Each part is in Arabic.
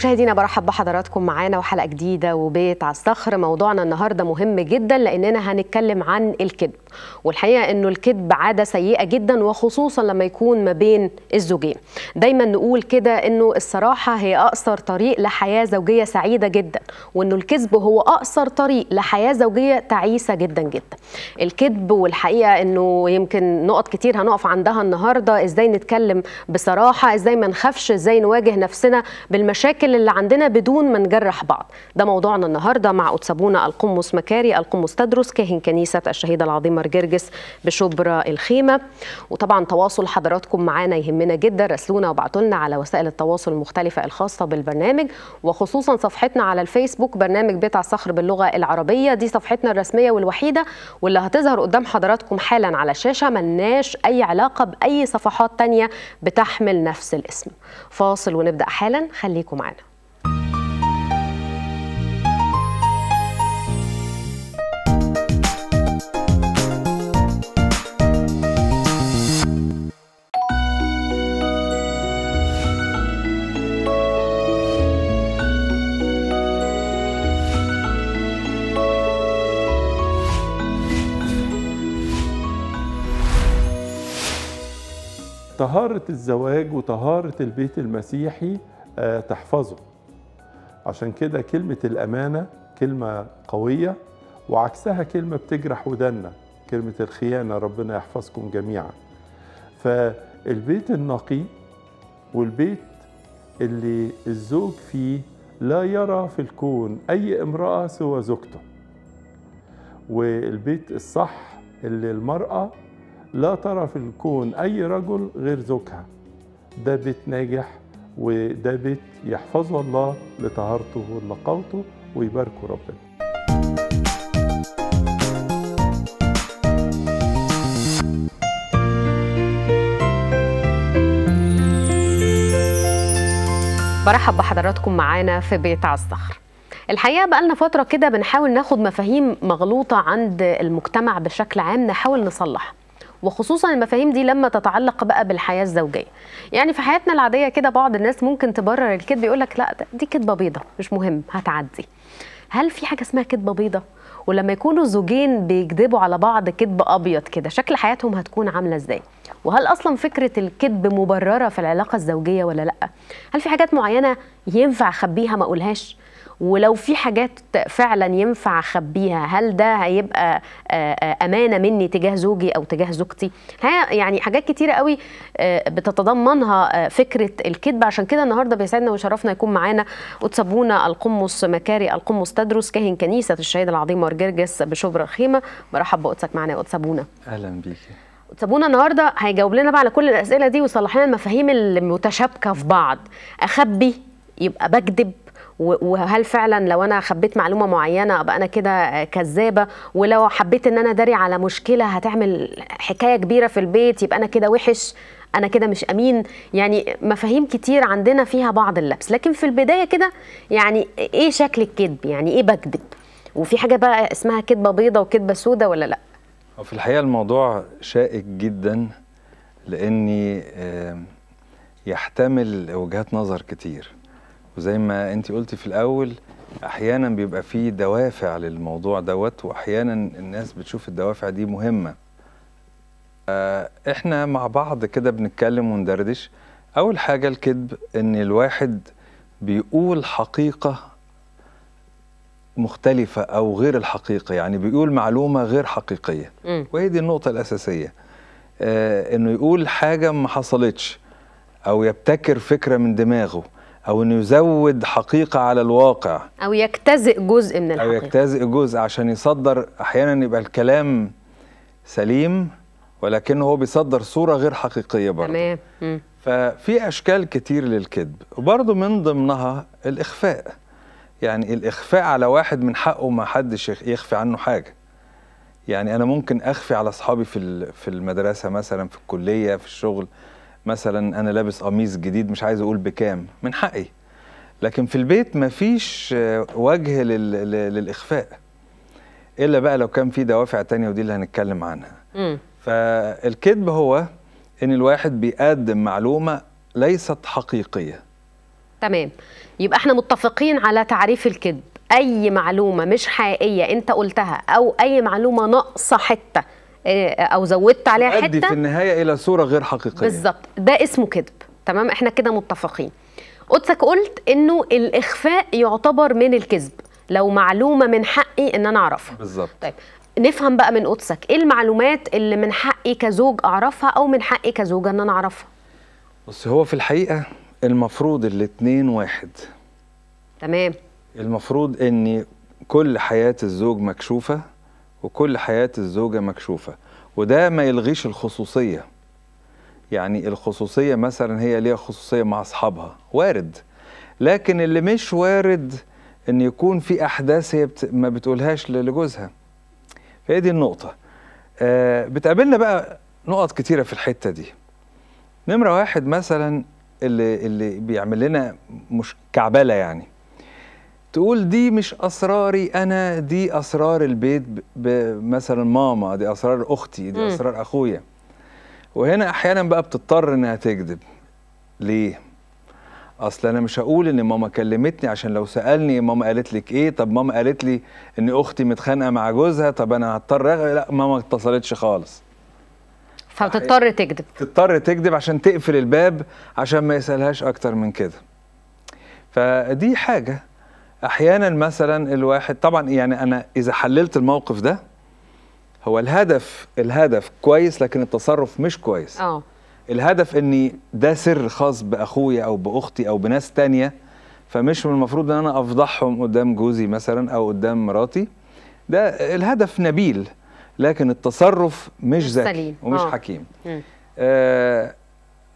مشاهدينا برحب بحضراتكم معانا وحلقه جديده وبيت على الصخر موضوعنا النهارده مهم جدا لاننا هنتكلم عن الكذب والحقيقه انه الكذب عاده سيئه جدا وخصوصا لما يكون ما بين الزوجين دايما نقول كده انه الصراحه هي اقصر طريق لحياه زوجيه سعيده جدا وانه الكذب هو اقصر طريق لحياه زوجيه تعيسه جدا جدا الكذب والحقيقه انه يمكن نقط كتير هنقف عندها النهارده ازاي نتكلم بصراحه ازاي ما نخافش ازاي نواجه نفسنا بالمشاكل اللي عندنا بدون ما نجرح بعض ده موضوعنا النهارده مع اوتسابونا القمص مكاري القمص تدرس كاهن كنيسه الشهيده العظيمه عمر جرجس بشبرا الخيمه وطبعا تواصل حضراتكم معانا يهمنا جدا راسلونا وابعتوا لنا على وسائل التواصل المختلفه الخاصه بالبرنامج وخصوصا صفحتنا على الفيسبوك برنامج بيت على الصخر باللغه العربيه دي صفحتنا الرسميه والوحيده واللي هتظهر قدام حضراتكم حالا على الشاشه ملناش اي علاقه باي صفحات تانية بتحمل نفس الاسم فاصل ونبدا حالا خليكم معانا طهارة الزواج وطهارة البيت المسيحي آه، تحفظه عشان كده كلمة الأمانة كلمة قوية وعكسها كلمة بتجرح ودنا كلمة الخيانة ربنا يحفظكم جميعا فالبيت النقي والبيت اللي الزوج فيه لا يرى في الكون أي امرأة سوى زوجته والبيت الصح اللي المرأة لا ترى في الكون أي رجل غير زوجها ده بيت ناجح وده بيت يحفظه الله لطهارته ولقوته ويباركه ربنا برحب بحضراتكم معانا في بيت على الصخر الحقيقه بقى لنا فتره كده بنحاول ناخد مفاهيم مغلوطه عند المجتمع بشكل عام نحاول نصلحها وخصوصا المفاهيم دي لما تتعلق بقى بالحياه الزوجيه يعني في حياتنا العاديه كده بعض الناس ممكن تبرر الكذب يقول لك لا دي كذبه بيضه مش مهم هتعدي هل في حاجه اسمها كذبه بيضه ولما يكونوا الزوجين بيكذبوا على بعض كذب ابيض كده شكل حياتهم هتكون عامله ازاي وهل اصلا فكره الكذب مبرره في العلاقه الزوجيه ولا لا هل في حاجات معينه ينفع اخبيها ما اقولهاش ولو في حاجات فعلا ينفع اخبيها هل ده هيبقى آه، آه، امانه مني تجاه زوجي او تجاه زوجتي يعني حاجات كتيره قوي آه، بتتضمنها فكره الكذب عشان كده النهارده بيسعدنا وشرفنا يكون معانا وتسبونا القمص مكاري القمص تدرس كاهن كنيسه الشهيد العظيم ورجرجس بشبرا الخيمه مرحب بقدسك معانا وتسبونا اهلا بيكي سابونا النهارده هيجاوب لنا بقى على كل الاسئله دي ويصلح لنا المفاهيم المتشابكه في بعض اخبي يبقى بكذب وهل فعلا لو انا خبيت معلومه معينه ابقى انا كده كذابه ولو حبيت ان انا داري على مشكله هتعمل حكايه كبيره في البيت يبقى انا كده وحش انا كده مش امين يعني مفاهيم كتير عندنا فيها بعض اللبس لكن في البدايه كده يعني ايه شكل الكذب يعني ايه بكذب وفي حاجه بقى اسمها كذبه بيضه وكذبه سودة ولا لا في الحقيقه الموضوع شائك جدا لاني يحتمل وجهات نظر كتير وزي ما انت قلتي في الاول احيانا بيبقى في دوافع للموضوع دوت واحيانا الناس بتشوف الدوافع دي مهمه آه، احنا مع بعض كده بنتكلم وندردش اول حاجه الكذب ان الواحد بيقول حقيقه مختلفه او غير الحقيقه يعني بيقول معلومه غير حقيقيه وهي دي النقطه الاساسيه آه انه يقول حاجه ما حصلتش او يبتكر فكره من دماغه او انه يزود حقيقه على الواقع او يجتزئ جزء من الحقيقه او يجتزئ جزء عشان يصدر احيانا يبقى الكلام سليم ولكنه هو بيصدر صوره غير حقيقيه برضه تمام ففي اشكال كتير للكذب وبرضه من ضمنها الاخفاء يعني الاخفاء على واحد من حقه ما حدش يخفي عنه حاجه يعني انا ممكن اخفي على اصحابي في في المدرسه مثلا في الكليه في الشغل مثلا انا لابس قميص جديد مش عايز اقول بكام من حقي لكن في البيت مفيش آه، وجه للاخفاء الا بقى لو كان في دوافع تانية ودي اللي هنتكلم عنها م. فالكذب هو ان الواحد بيقدم معلومه ليست حقيقيه تمام يبقى احنا متفقين على تعريف الكذب اي معلومه مش حقيقيه انت قلتها او اي معلومه ناقصه حته آه، او زودت عليها حته في النهايه الى صوره غير حقيقيه بالظبط ده اسمه كذب تمام احنا كده متفقين قدسك قلت انه الاخفاء يعتبر من الكذب لو معلومه من حقي ان انا اعرفها بالظبط طيب نفهم بقى من قدسك ايه المعلومات اللي من حقي كزوج اعرفها او من حقي كزوجه ان انا اعرفها بص هو في الحقيقه المفروض الاثنين واحد تمام المفروض ان كل حياه الزوج مكشوفه وكل حياة الزوجة مكشوفة وده ما يلغيش الخصوصية يعني الخصوصية مثلا هي ليها خصوصية مع أصحابها وارد لكن اللي مش وارد ان يكون في احداث هي ما بتقولهاش لجوزها فهي دي النقطه آه بتقابلنا بقى نقط كتيره في الحته دي نمره واحد مثلا اللي اللي بيعمل لنا مش كعبله يعني تقول دي مش اسراري انا دي اسرار البيت مثلا ماما دي اسرار اختي دي اسرار اخويا وهنا احيانا بقى بتضطر انها تكذب ليه اصل انا مش هقول ان ماما كلمتني عشان لو سالني ماما قالت لك ايه طب ماما قالت لي ان اختي متخانقه مع جوزها طب انا هضطر لا ماما ما اتصلتش خالص فبتضطر تكذب تضطر تكذب عشان تقفل الباب عشان ما يسالهاش اكتر من كده فدي حاجه احيانا مثلا الواحد طبعا يعني انا اذا حللت الموقف ده هو الهدف الهدف كويس لكن التصرف مش كويس اه الهدف اني ده سر خاص باخويا او باختي او بناس تانية فمش من المفروض ان انا افضحهم قدام جوزي مثلا او قدام مراتي ده الهدف نبيل لكن التصرف مش ذكي ومش أوه. حكيم آه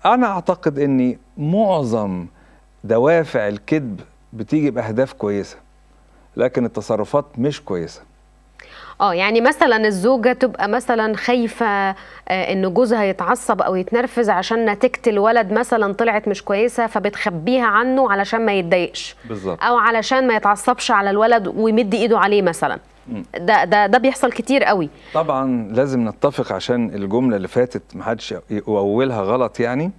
انا اعتقد اني معظم دوافع الكذب بتيجي باهداف كويسه لكن التصرفات مش كويسه اه يعني مثلا الزوجه تبقى مثلا خايفه آه، ان جوزها يتعصب او يتنرفز عشان نتيجه الولد مثلا طلعت مش كويسه فبتخبيها عنه علشان ما يتضايقش بالظبط او علشان ما يتعصبش على الولد ويمد ايده عليه مثلا ده ده ده بيحصل كتير قوي طبعا لازم نتفق عشان الجمله اللي فاتت ما حدش يؤولها غلط يعني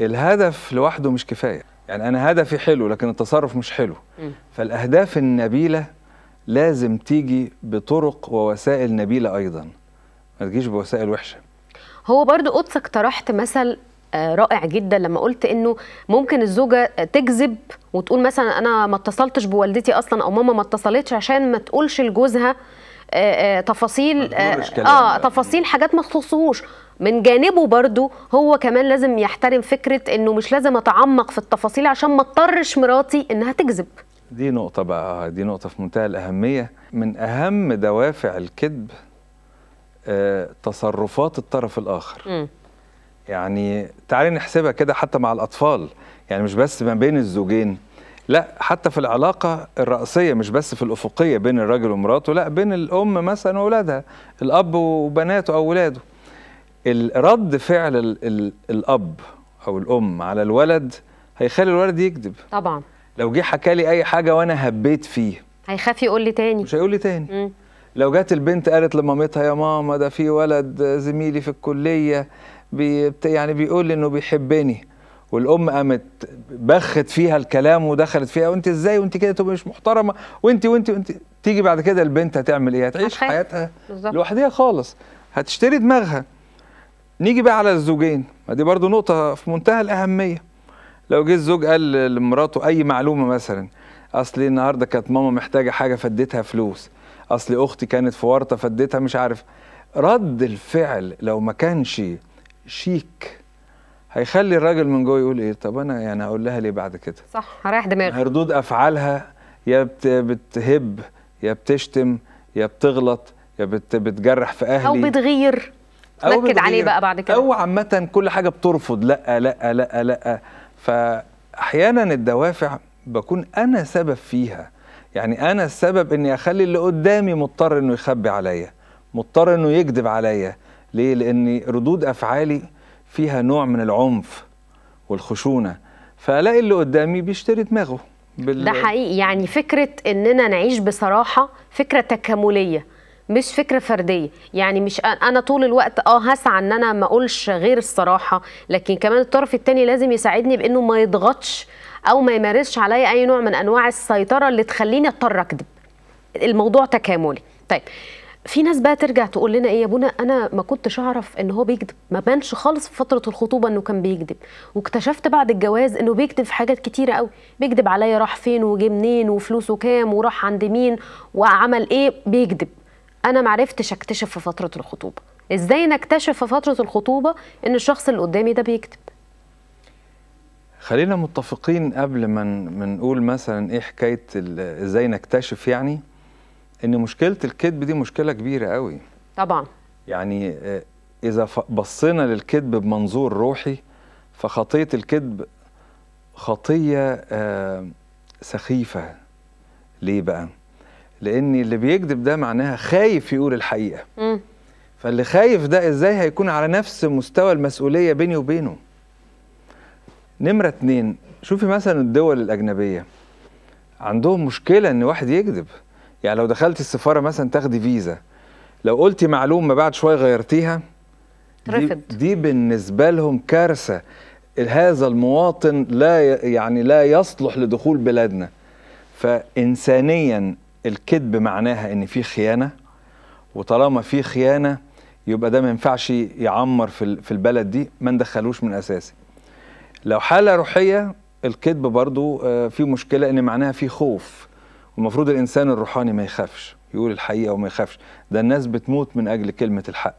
الهدف لوحده مش كفايه يعني أنا هدفي حلو لكن التصرف مش حلو فالأهداف النبيلة لازم تيجي بطرق ووسائل نبيلة أيضا ما تجيش بوسائل وحشة هو برضو قدسك طرحت مثل آه، رائع جدا لما قلت انه ممكن الزوجه تكذب وتقول مثلا انا ما اتصلتش بوالدتي اصلا او ماما ما اتصلتش عشان ما تقولش لجوزها آه، آه، تفاصيل اه تفاصيل حاجات ما تخصهوش من جانبه برضو هو كمان لازم يحترم فكرة انه مش لازم اتعمق في التفاصيل عشان ما اضطرش مراتي انها تكذب دي نقطة بقى دي نقطة في منتهى الأهمية من أهم دوافع الكذب آه، تصرفات الطرف الآخر م. يعني تعالي نحسبها كده حتى مع الأطفال يعني مش بس ما بين الزوجين لا حتى في العلاقة الرئيسية مش بس في الأفقية بين الراجل ومراته لا بين الأم مثلا وأولادها الأب وبناته أو ولاده رد فعل الـ الـ الاب او الام على الولد هيخلي الولد يكذب طبعا لو جه حكى لي اي حاجه وانا هبيت فيه هيخاف يقول لي تاني مش هيقول لي تاني مم. لو جت البنت قالت لمامتها يا ماما ده في ولد زميلي في الكليه بي يعني بيقول لي انه بيحبني والام قامت بخت فيها الكلام ودخلت فيها وانت ازاي وانت كده تبقى مش محترمه وانت وانت وانت تيجي بعد كده البنت هتعمل ايه؟ هتعيش حياتها لوحدها خالص هتشتري دماغها نيجي بقى على الزوجين ما دي برضو نقطة في منتهى الأهمية لو جه الزوج قال لمراته أي معلومة مثلا أصلي إيه النهاردة كانت ماما محتاجة حاجة فديتها فلوس أصلي أختي كانت في ورطة فديتها مش عارف رد الفعل لو ما كانش شيك هيخلي الراجل من جوه يقول ايه طب انا يعني هقول لها ليه بعد كده صح هريح دماغي ردود افعالها يا بتهب يا بتشتم يا بتغلط يا بتجرح في اهلي او بتغير تتنكد عليه بقى بعد كده او عامه كل حاجه بترفض لا لا لا لا فاحيانا الدوافع بكون انا سبب فيها يعني انا السبب اني اخلي اللي قدامي مضطر انه يخبي عليا مضطر انه يكذب عليا ليه لان ردود افعالي فيها نوع من العنف والخشونه فالاقي اللي قدامي بيشتري دماغه بال... ده حقيقي يعني فكره اننا نعيش بصراحه فكره تكامليه مش فكره فرديه يعني مش انا طول الوقت اه هسعى ان انا ما اقولش غير الصراحه لكن كمان الطرف الثاني لازم يساعدني بانه ما يضغطش او ما يمارسش عليا اي نوع من انواع السيطره اللي تخليني اضطر اكذب الموضوع تكاملي طيب في ناس بقى ترجع تقول لنا ايه يا بونا انا ما كنتش اعرف ان هو بيكذب ما بانش خالص في فتره الخطوبه انه كان بيكذب واكتشفت بعد الجواز انه بيكذب في حاجات كتيره قوي بيكذب عليا راح فين وجه منين وفلوسه كام وراح عند مين وعمل ايه بيكذب انا معرفتش اكتشف في فتره الخطوبه ازاي نكتشف في فتره الخطوبه ان الشخص اللي قدامي ده بيكذب خلينا متفقين قبل ما من نقول مثلا ايه حكايه ازاي نكتشف يعني ان مشكله الكذب دي مشكله كبيره قوي طبعا يعني آه، اذا بصينا للكذب بمنظور روحي فخطيه الكذب خطيه آه، سخيفه ليه بقى لان اللي بيكذب ده معناها خايف يقول الحقيقه مم. فاللي خايف ده ازاي هيكون على نفس مستوى المسؤوليه بيني وبينه نمره اتنين شوفي مثلا الدول الاجنبيه عندهم مشكله ان واحد يكذب يعني لو دخلت السفاره مثلا تاخدي فيزا لو قلتي معلومه بعد شويه غيرتيها دي, دي بالنسبه لهم كارثه هذا المواطن لا يعني لا يصلح لدخول بلادنا فانسانيا الكذب معناها ان في خيانه وطالما في خيانه يبقى ده ما ينفعش يعمر في في البلد دي ما ندخلوش من اساسي لو حاله روحيه الكذب برضو آه، في مشكله ان معناها في خوف والمفروض الانسان الروحاني ما يخافش يقول الحقيقه وما يخافش ده الناس بتموت من اجل كلمه الحق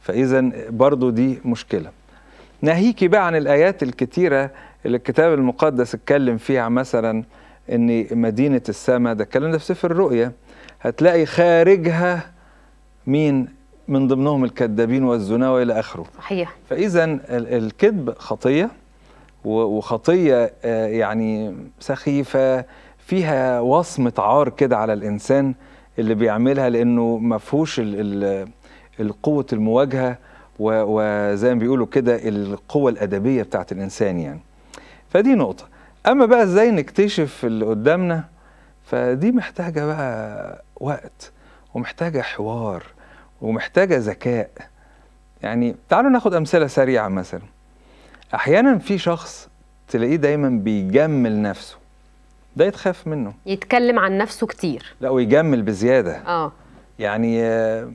فاذا برضو دي مشكله ناهيكي بقى عن الايات الكتيره اللي الكتاب المقدس اتكلم فيها مثلا ان مدينه السماء ده الكلام ده في سفر الرؤيا هتلاقي خارجها مين من ضمنهم الكذابين والزنا والى اخره صحيح فاذا الكذب خطيه وخطيه آه، يعني سخيفه فيها وصمه عار كده على الانسان اللي بيعملها لانه ما فيهوش القوه المواجهه وزي ما بيقولوا كده القوه الادبيه بتاعت الانسان يعني فدي نقطه اما بقى ازاي نكتشف اللي قدامنا فدي محتاجه بقى وقت ومحتاجه حوار ومحتاجه ذكاء يعني تعالوا ناخد امثله سريعه مثلا احيانا في شخص تلاقيه دايما بيجمل نفسه ده يتخاف منه يتكلم عن نفسه كتير لا ويجمل بزياده اه يعني آه،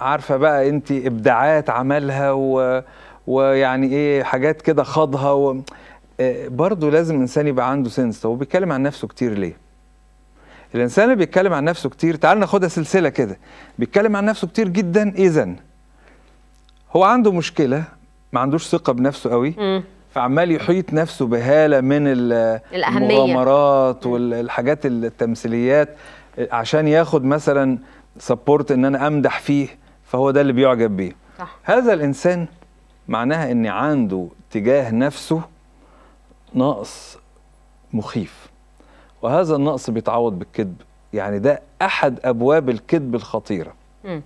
عارفه بقى انت ابداعات عملها و... ويعني ايه حاجات كده خاضها و... برضه لازم الانسان يبقى عنده سنس هو بيتكلم عن نفسه كتير ليه؟ الانسان اللي بيتكلم عن نفسه كتير تعال ناخدها سلسله كده بيتكلم عن نفسه كتير جدا اذا هو عنده مشكله ما عندوش ثقه بنفسه قوي م. فعمال يحيط نفسه بهاله من المغامرات والحاجات التمثيليات عشان ياخد مثلا سبورت ان انا امدح فيه فهو ده اللي بيعجب بيه صح. هذا الانسان معناها ان عنده تجاه نفسه نقص مخيف وهذا النقص بيتعوض بالكذب يعني ده احد ابواب الكذب الخطيره م.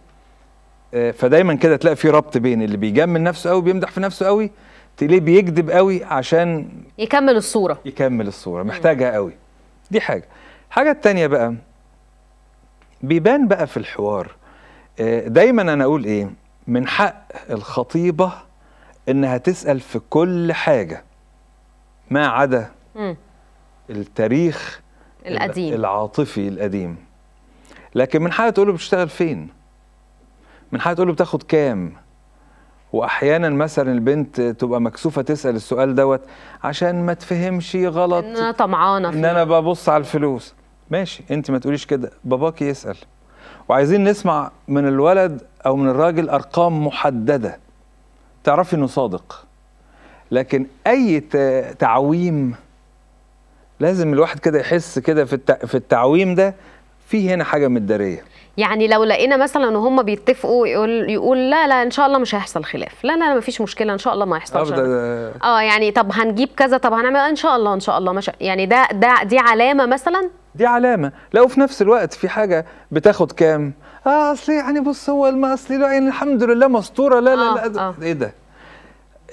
آه، فدايما كده تلاقي في ربط بين اللي بيجمل نفسه قوي بيمدح في نفسه قوي تلاقيه بيكذب قوي عشان يكمل الصوره يكمل الصوره محتاجها قوي دي حاجه الحاجه التانية بقى بيبان بقى في الحوار آه، دايما انا اقول ايه من حق الخطيبه انها تسال في كل حاجه ما عدا التاريخ القديم العاطفي القديم لكن من حالة تقول له بتشتغل فين من حالة تقول له بتاخد كام واحيانا مثلا البنت تبقى مكسوفه تسال السؤال دوت عشان ما تفهمش غلط ان انا طمعانه ان انا ببص على الفلوس ماشي انت ما تقوليش كده باباكي يسال وعايزين نسمع من الولد او من الراجل ارقام محدده تعرفي انه صادق لكن اي تعويم لازم الواحد كده يحس كده في في التعويم ده في هنا حاجه متداريه يعني لو لقينا مثلا هم بيتفقوا يقول يقول لا لا ان شاء الله مش هيحصل خلاف لا لا ما فيش مشكله ان شاء الله ما يحصلش اه يعني طب هنجيب كذا طب هنعمل ان شاء الله ان شاء الله مش يعني ده ده دي علامه مثلا دي علامه لو في نفس الوقت في حاجه بتاخد كام اه اصل يعني بص هو ما اصل يعني الحمد لله مستوره لا آه لا لا آه. ايه ده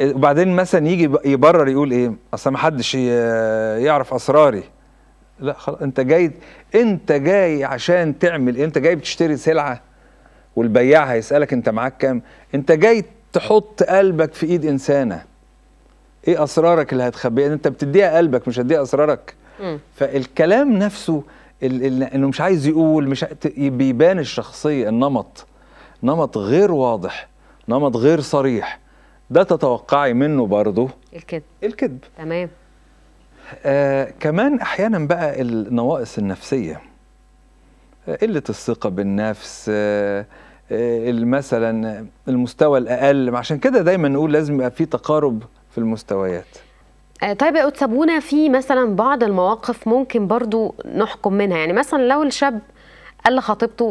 وبعدين مثلا يجي يبرر يقول ايه اصل ما حدش يعرف اسراري لا خلاص انت جاي انت جاي عشان تعمل إيه؟ انت جاي بتشتري سلعه والبياع هيسالك انت معاك كام انت جاي تحط قلبك في ايد انسانه ايه اسرارك اللي هتخبيها انت بتديها قلبك مش هتديها اسرارك م. فالكلام نفسه انه مش عايز يقول مش بيبان الشخصيه النمط نمط غير واضح نمط غير صريح ده تتوقعي منه برضه الكذب الكذب تمام آه كمان احيانا بقى النواقص النفسيه آه، قله الثقه بالنفس آه, آه، مثلا المستوى الاقل عشان كده دايما نقول لازم يبقى في تقارب في المستويات آه، طيب يا سابونا في مثلا بعض المواقف ممكن برضو نحكم منها يعني مثلا لو الشاب قال لخطيبته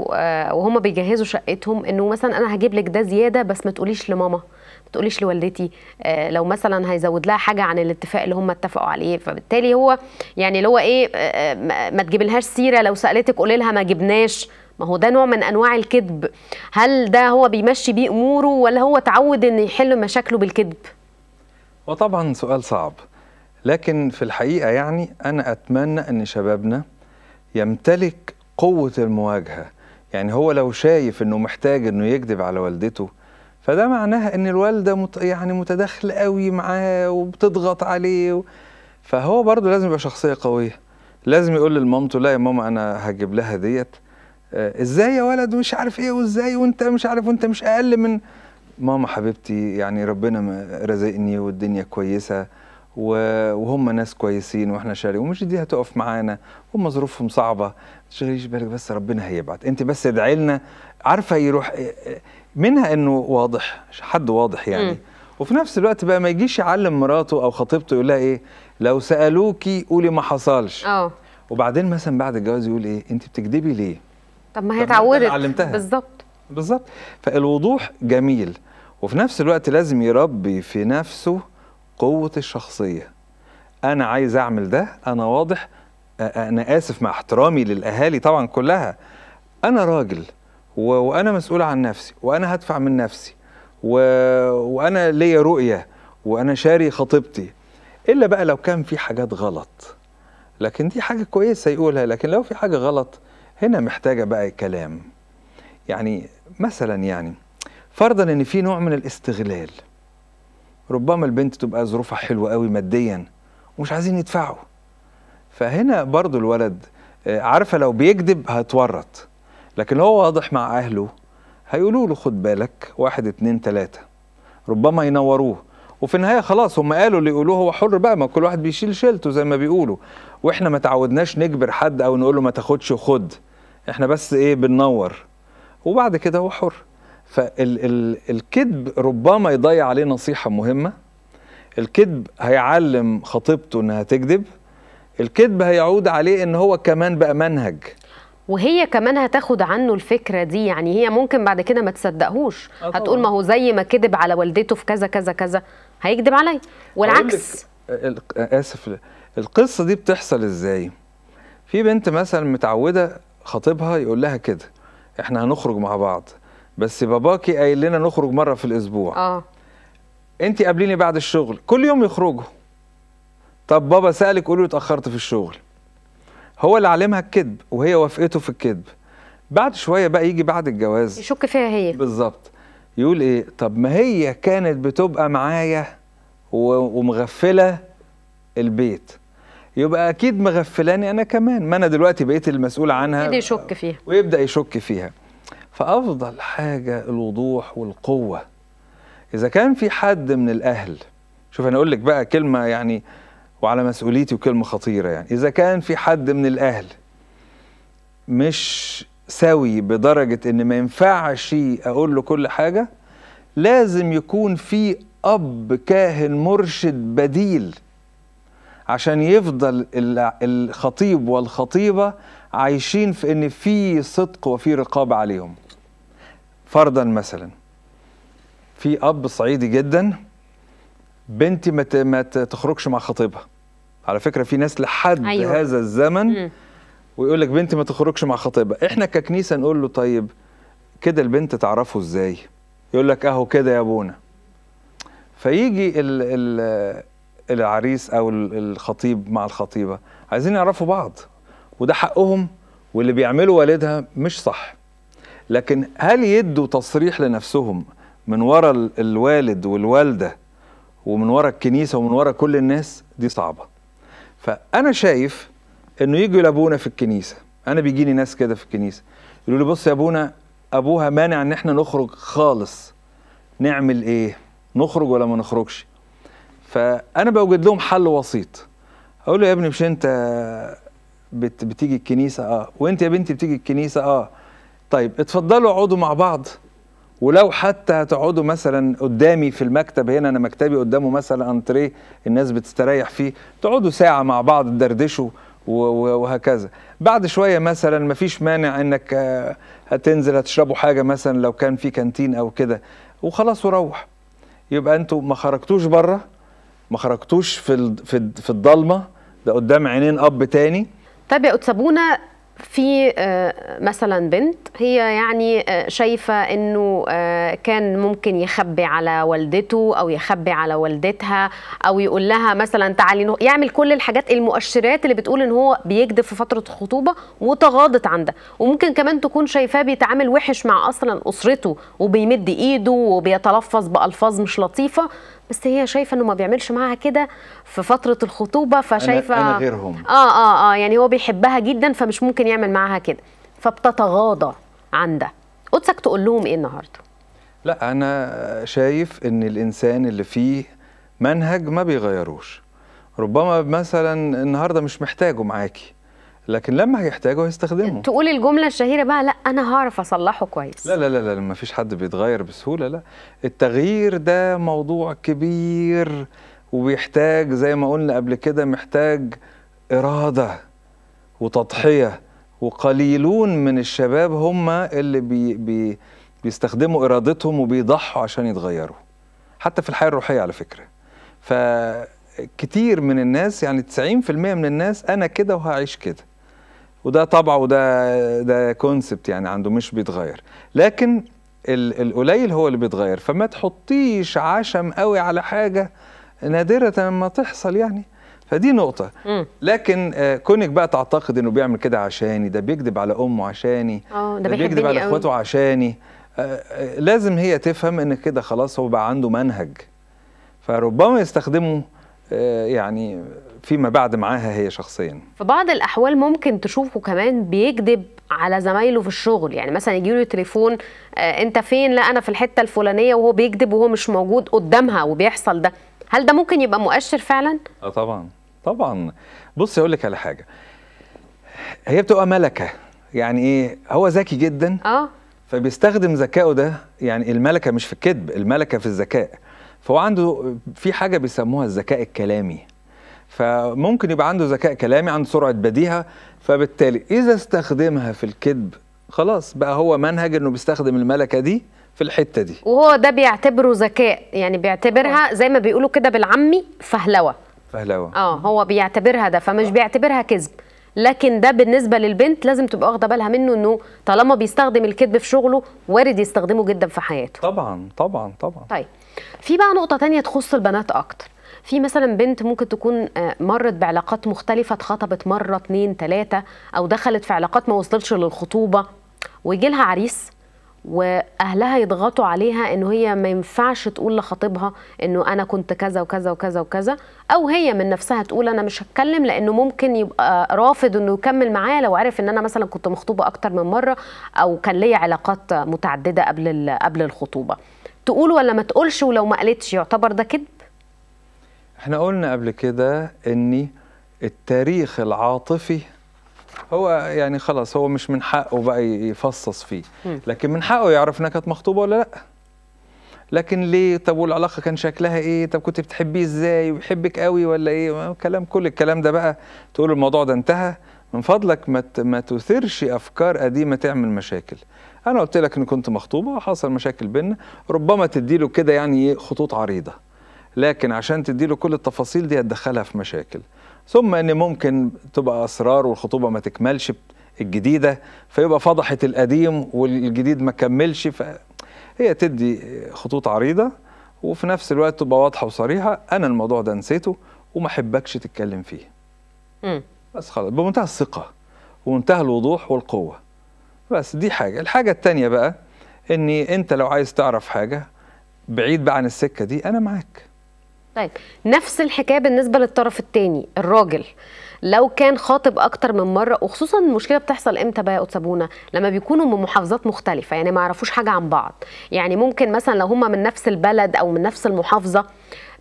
وهما بيجهزوا شقتهم انه مثلا انا هجيب لك ده زياده بس ما تقوليش لماما ما تقوليش لوالدتي آه، لو مثلا هيزود لها حاجه عن الاتفاق اللي هم اتفقوا عليه فبالتالي هو يعني اللي هو ايه آه، آه، ما تجيبلهاش سيره لو سالتك قولي لها ما جبناش ما هو ده نوع من انواع الكذب هل ده هو بيمشي بيه اموره ولا هو اتعود ان يحل مشاكله بالكذب وطبعا سؤال صعب لكن في الحقيقه يعني انا اتمنى ان شبابنا يمتلك قوه المواجهه يعني هو لو شايف انه محتاج انه يكذب على والدته فده معناها ان الوالده مت يعني متداخله قوي معاه وبتضغط عليه و... فهو برضه لازم يبقى شخصيه قويه لازم يقول لمامته لا يا ماما انا هجيب لها ديت آه، ازاي يا ولد مش عارف ايه وازاي وانت مش عارف وانت مش اقل من ماما حبيبتي يعني ربنا رزقني والدنيا كويسه وهم ناس كويسين واحنا شاري ومش دي هتقف معانا هم ظروفهم صعبه ما تشغليش بالك بس ربنا هيبعت انت بس ادعي لنا عارفه يروح إيه، إيه، منها انه واضح حد واضح يعني م. وفي نفس الوقت بقى ما يجيش يعلم مراته او خطيبته يقول لها ايه لو سالوكي قولي ما حصلش اه وبعدين مثلا بعد الجواز يقول ايه انت بتكذبي ليه طب ما هي اتعودت بالظبط بالظبط فالوضوح جميل وفي نفس الوقت لازم يربي في نفسه قوة الشخصية أنا عايز أعمل ده أنا واضح أنا آسف مع احترامي للأهالي طبعا كلها أنا راجل و... وأنا مسؤول عن نفسي وأنا هدفع من نفسي و... وأنا ليا رؤية وأنا شاري خطيبتي إلا بقى لو كان في حاجات غلط لكن دي حاجة كويسة يقولها لكن لو في حاجة غلط هنا محتاجة بقى كلام يعني مثلا يعني فرضا ان في نوع من الاستغلال ربما البنت تبقى ظروفها حلوه قوي ماديا ومش عايزين يدفعوا فهنا برضو الولد آه، عارفه لو بيكذب هتورط لكن هو واضح مع اهله هيقولوا له خد بالك واحد اتنين تلاته ربما ينوروه وفي النهايه خلاص هم قالوا اللي يقولوه هو حر بقى ما كل واحد بيشيل شيلته زي ما بيقولوا واحنا ما تعودناش نجبر حد او نقول له ما تاخدش وخد احنا بس ايه بننور وبعد كده هو حر فالكذب ربما يضيع عليه نصيحة مهمة الكذب هيعلم خطيبته انها تكذب الكذب هيعود عليه ان هو كمان بقى منهج وهي كمان هتاخد عنه الفكره دي يعني هي ممكن بعد كده ما تصدقهوش آه، هتقول ما هو زي ما كذب على والدته في كذا كذا كذا هيكذب عليا والعكس آه، آه، اسف القصه دي بتحصل ازاي في بنت مثلا متعوده خطيبها يقول لها كده احنا هنخرج مع بعض بس باباكي قايل لنا نخرج مره في الاسبوع اه انت قابليني بعد الشغل كل يوم يخرجوا طب بابا سالك قولوا اتاخرت في الشغل هو اللي علمها الكذب وهي وافقته في الكذب بعد شويه بقى يجي بعد الجواز يشك فيها هي بالظبط يقول ايه طب ما هي كانت بتبقى معايا ومغفله البيت يبقى اكيد مغفلاني انا كمان ما انا دلوقتي بقيت المسؤول عنها يبدا يشك فيها ويبدا يشك فيها فأفضل حاجة الوضوح والقوة إذا كان في حد من الأهل شوف أنا أقول لك بقى كلمة يعني وعلى مسؤوليتي وكلمة خطيرة يعني إذا كان في حد من الأهل مش سوي بدرجة إن ما ينفعش أقول له كل حاجة لازم يكون في أب كاهن مرشد بديل عشان يفضل الخطيب والخطيبة عايشين في إن في صدق وفي رقابة عليهم فرضا مثلا في اب صعيدي جدا بنتي ما تخرجش مع خطيبها على فكره في ناس لحد أيوة. هذا الزمن ويقول لك بنتي ما تخرجش مع خطيبها احنا ككنيسه نقول له طيب كده البنت تعرفه ازاي يقول لك اهو كده يا ابونا فيجي الـ الـ العريس او الخطيب مع الخطيبه عايزين يعرفوا بعض وده حقهم واللي بيعمله والدها مش صح لكن هل يدوا تصريح لنفسهم من ورا الوالد والوالده ومن ورا الكنيسه ومن ورا كل الناس دي صعبه فانا شايف انه يجوا لابونا في الكنيسه انا بيجيني ناس كده في الكنيسه يقولوا لي بص يا ابونا ابوها مانع ان احنا نخرج خالص نعمل ايه نخرج ولا ما نخرجش فانا بوجد لهم حل وسيط اقول له يا ابني مش انت بت بتيجي الكنيسه اه وانت يا بنتي بتيجي الكنيسه اه طيب اتفضلوا اقعدوا مع بعض ولو حتى هتقعدوا مثلا قدامي في المكتب هنا انا مكتبي قدامه مثلا انتريه الناس بتستريح فيه تقعدوا ساعه مع بعض تدردشوا وهكذا بعد شويه مثلا مفيش مانع انك آه، هتنزل هتشربوا حاجه مثلا لو كان في كانتين او كده وخلاص وروح يبقى انتوا ما خرجتوش بره ما خرجتوش في في الضلمه ده قدام عينين اب تاني طب يا قدسبونه في آه، مثلا بنت هي يعني آه، شايفه انه آه، كان ممكن يخبي على والدته او يخبي على والدتها او يقول لها مثلا تعالي يعمل كل الحاجات المؤشرات اللي بتقول ان هو بيكذب في فتره الخطوبه وتغاضت عن ده وممكن كمان تكون شايفاه بيتعامل وحش مع اصلا اسرته وبيمد ايده وبيتلفظ بالفاظ مش لطيفه بس هي شايفه انه ما بيعملش معاها كده في فتره الخطوبه فشايفه أنا, انا غيرهم اه اه اه يعني هو بيحبها جدا فمش ممكن يعمل معاها كده فبتتغاضى عن ده قدسك تقول لهم ايه النهارده لا انا شايف ان الانسان اللي فيه منهج ما بيغيروش ربما مثلا النهارده مش محتاجه معاكي لكن لما هيحتاجه هيستخدمه تقول الجمله الشهيره بقى لا انا هعرف اصلحه كويس لا لا لا لا ما فيش حد بيتغير بسهوله لا التغيير ده موضوع كبير وبيحتاج زي ما قلنا قبل كده محتاج اراده وتضحيه وقليلون من الشباب هم اللي بي بي بيستخدموا ارادتهم وبيضحوا عشان يتغيروا حتى في الحياه الروحيه على فكره فكتير من الناس يعني 90% من الناس انا كده وهعيش كده وده طبعه وده ده كونسبت يعني عنده مش بيتغير لكن القليل هو اللي بيتغير فما تحطيش عشم قوي على حاجه نادره ما تحصل يعني فدي نقطة لكن آه، كونك بقى تعتقد انه بيعمل كده عشاني ده بيكذب على امه عشاني آه، ده, ده بيكذب على اخواته عشاني آه، لازم هي تفهم ان كده خلاص هو بقى عنده منهج فربما يستخدمه يعني فيما بعد معاها هي شخصيا في بعض الاحوال ممكن تشوفه كمان بيكذب على زمايله في الشغل يعني مثلا يجي له تليفون آه انت فين لا انا في الحته الفلانيه وهو بيكذب وهو مش موجود قدامها وبيحصل ده هل ده ممكن يبقى مؤشر فعلا اه طبعا طبعا بص اقول لك على حاجه هي بتبقى ملكه يعني ايه هو ذكي جدا اه فبيستخدم ذكائه ده يعني الملكه مش في الكذب الملكه في الذكاء فهو عنده في حاجه بيسموها الذكاء الكلامي فممكن يبقى عنده ذكاء كلامي عنده سرعه بديهه فبالتالي اذا استخدمها في الكذب خلاص بقى هو منهج انه بيستخدم الملكه دي في الحته دي وهو ده بيعتبره ذكاء يعني بيعتبرها آه. زي ما بيقولوا كده بالعامي فهلوه فهلوه اه هو بيعتبرها ده فمش بيعتبرها كذب لكن ده بالنسبه للبنت لازم تبقى واخده بالها منه انه طالما بيستخدم الكذب في شغله وارد يستخدمه جدا في حياته طبعا طبعا طبعا طيب في بقى نقطه تانية تخص البنات اكتر في مثلا بنت ممكن تكون آه، مرت بعلاقات مختلفه اتخطبت مره اتنين تلاته او دخلت في علاقات ما وصلتش للخطوبه ويجي لها عريس واهلها يضغطوا عليها ان هي ما ينفعش تقول لخطيبها انه انا كنت كذا وكذا وكذا وكذا او هي من نفسها تقول انا مش هتكلم لانه ممكن يبقى رافض انه يكمل معايا لو عرف ان انا مثلا كنت مخطوبه اكتر من مره او كان ليا علاقات متعدده قبل قبل الخطوبه تقول ولا ما تقولش ولو ما قالتش يعتبر ده كذب احنا قلنا قبل كده ان التاريخ العاطفي هو يعني خلاص هو مش من حقه بقى يفصص فيه لكن من حقه يعرف انها كانت مخطوبه ولا لا لكن ليه طب والعلاقه كان شكلها ايه طب كنت بتحبيه ازاي وبيحبك قوي ولا ايه كلام كل الكلام ده بقى تقول الموضوع ده انتهى من فضلك ما ما تثيرش افكار قديمه تعمل مشاكل انا قلت لك ان كنت مخطوبه حصل مشاكل بينا ربما تديله كده يعني إيه؟ خطوط عريضه لكن عشان تديله كل التفاصيل دي هتدخلها في مشاكل ثم ان ممكن تبقى اسرار والخطوبه ما تكملش الجديده فيبقى فضحت القديم والجديد ما كملش فهي تدي خطوط عريضه وفي نفس الوقت تبقى واضحه وصريحه انا الموضوع ده نسيته وما احبكش تتكلم فيه م. بس خلاص بمنتهى الثقه ومنتهى الوضوح والقوه بس دي حاجه الحاجه الثانيه بقى اني انت لو عايز تعرف حاجه بعيد بقى عن السكه دي انا معاك طيب نفس الحكايه بالنسبه للطرف الثاني الراجل لو كان خاطب اكتر من مره وخصوصا المشكله بتحصل امتى بقى يا لما بيكونوا من محافظات مختلفه يعني ما يعرفوش حاجه عن بعض يعني ممكن مثلا لو هما من نفس البلد او من نفس المحافظه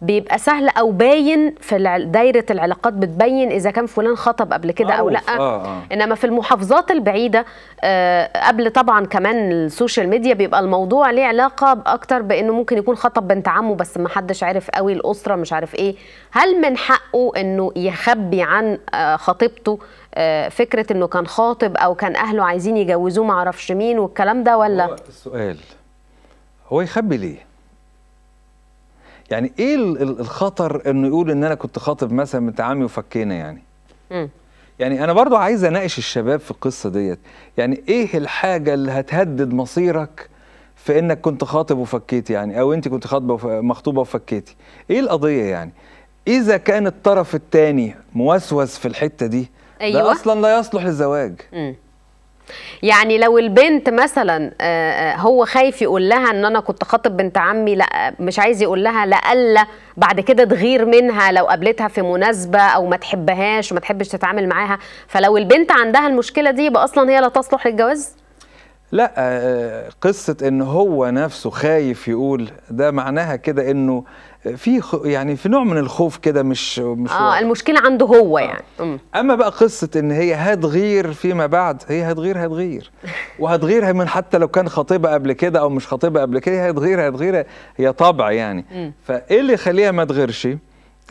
بيبقى سهل او باين في دايره العلاقات بتبين اذا كان فلان خطب قبل كده او لا آه آه. انما في المحافظات البعيده آه قبل طبعا كمان السوشيال ميديا بيبقى الموضوع ليه علاقه اكتر بانه ممكن يكون خطب بنت عمه بس ما حدش عارف قوي الاسره مش عارف ايه هل من حقه انه يخبي عن آه خطيبته آه فكره انه كان خاطب او كان اهله عايزين يجوزوه ما اعرفش مين والكلام ده ولا هو السؤال هو يخبي ليه يعني ايه الخطر انه يقول ان انا كنت خاطب مثلا بنت عمي وفكينا يعني م. يعني انا برضو عايز اناقش الشباب في القصه ديت يعني ايه الحاجه اللي هتهدد مصيرك في انك كنت خاطب وفكيتي يعني او انت كنت خاطبه مخطوبه وفكيتي ايه القضيه يعني اذا كان الطرف الثاني موسوس في الحته دي أيوة. ده اصلا لا يصلح للزواج يعني لو البنت مثلا آه، آه، هو خايف يقول لها ان انا كنت خاطب بنت عمي لا مش عايز يقول لها لألا بعد كده تغير منها لو قابلتها في مناسبه او ما تحبهاش وما تحبش تتعامل معاها فلو البنت عندها المشكله دي يبقى اصلا هي لا تصلح للجواز لا آه، قصه ان هو نفسه خايف يقول ده معناها كده انه في خ... يعني في نوع من الخوف كده مش مش اه واقع. المشكله عنده هو آه. يعني م. اما بقى قصه ان هي هتغير فيما بعد هي هتغير هتغير وهتغيرها من حتى لو كان خطيبه قبل كده او مش خطيبه قبل كده هي هتغير هتغير هي طبع يعني م. فايه اللي يخليها ما تغيرش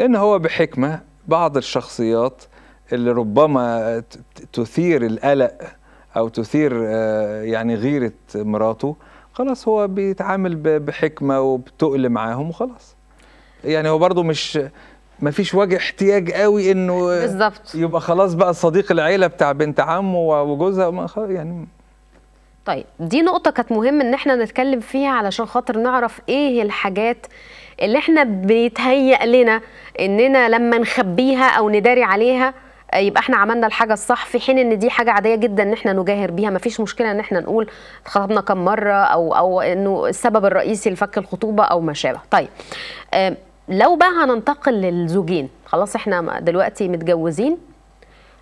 ان هو بحكمه بعض الشخصيات اللي ربما تثير القلق او تثير آه، يعني غيره مراته خلاص هو بيتعامل بحكمه وبتقل معاهم وخلاص يعني هو برضه مش ما فيش وجه احتياج قوي انه بالظبط يبقى خلاص بقى صديق العيله بتاع بنت عمه وجوزها يعني طيب دي نقطه كانت مهم ان احنا نتكلم فيها علشان خاطر نعرف ايه الحاجات اللي احنا بيتهيأ لنا اننا لما نخبيها او نداري عليها يبقى احنا عملنا الحاجه الصح في حين ان دي حاجه عاديه جدا ان احنا نجاهر بيها مفيش مشكله ان احنا نقول اتخطبنا كم مره او او انه السبب الرئيسي لفك الخطوبه او ما شابه طيب لو بقى هننتقل للزوجين خلاص احنا دلوقتي متجوزين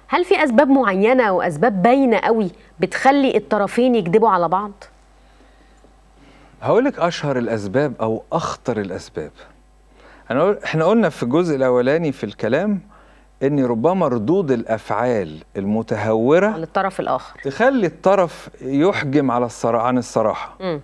هل في اسباب معينه واسباب باينه قوي بتخلي الطرفين يكذبوا على بعض هقولك اشهر الاسباب او اخطر الاسباب أنا احنا قلنا في الجزء الاولاني في الكلام ان ربما ردود الافعال المتهوره للطرف الاخر تخلي الطرف يحجم على الصراحه عن الصراحه م.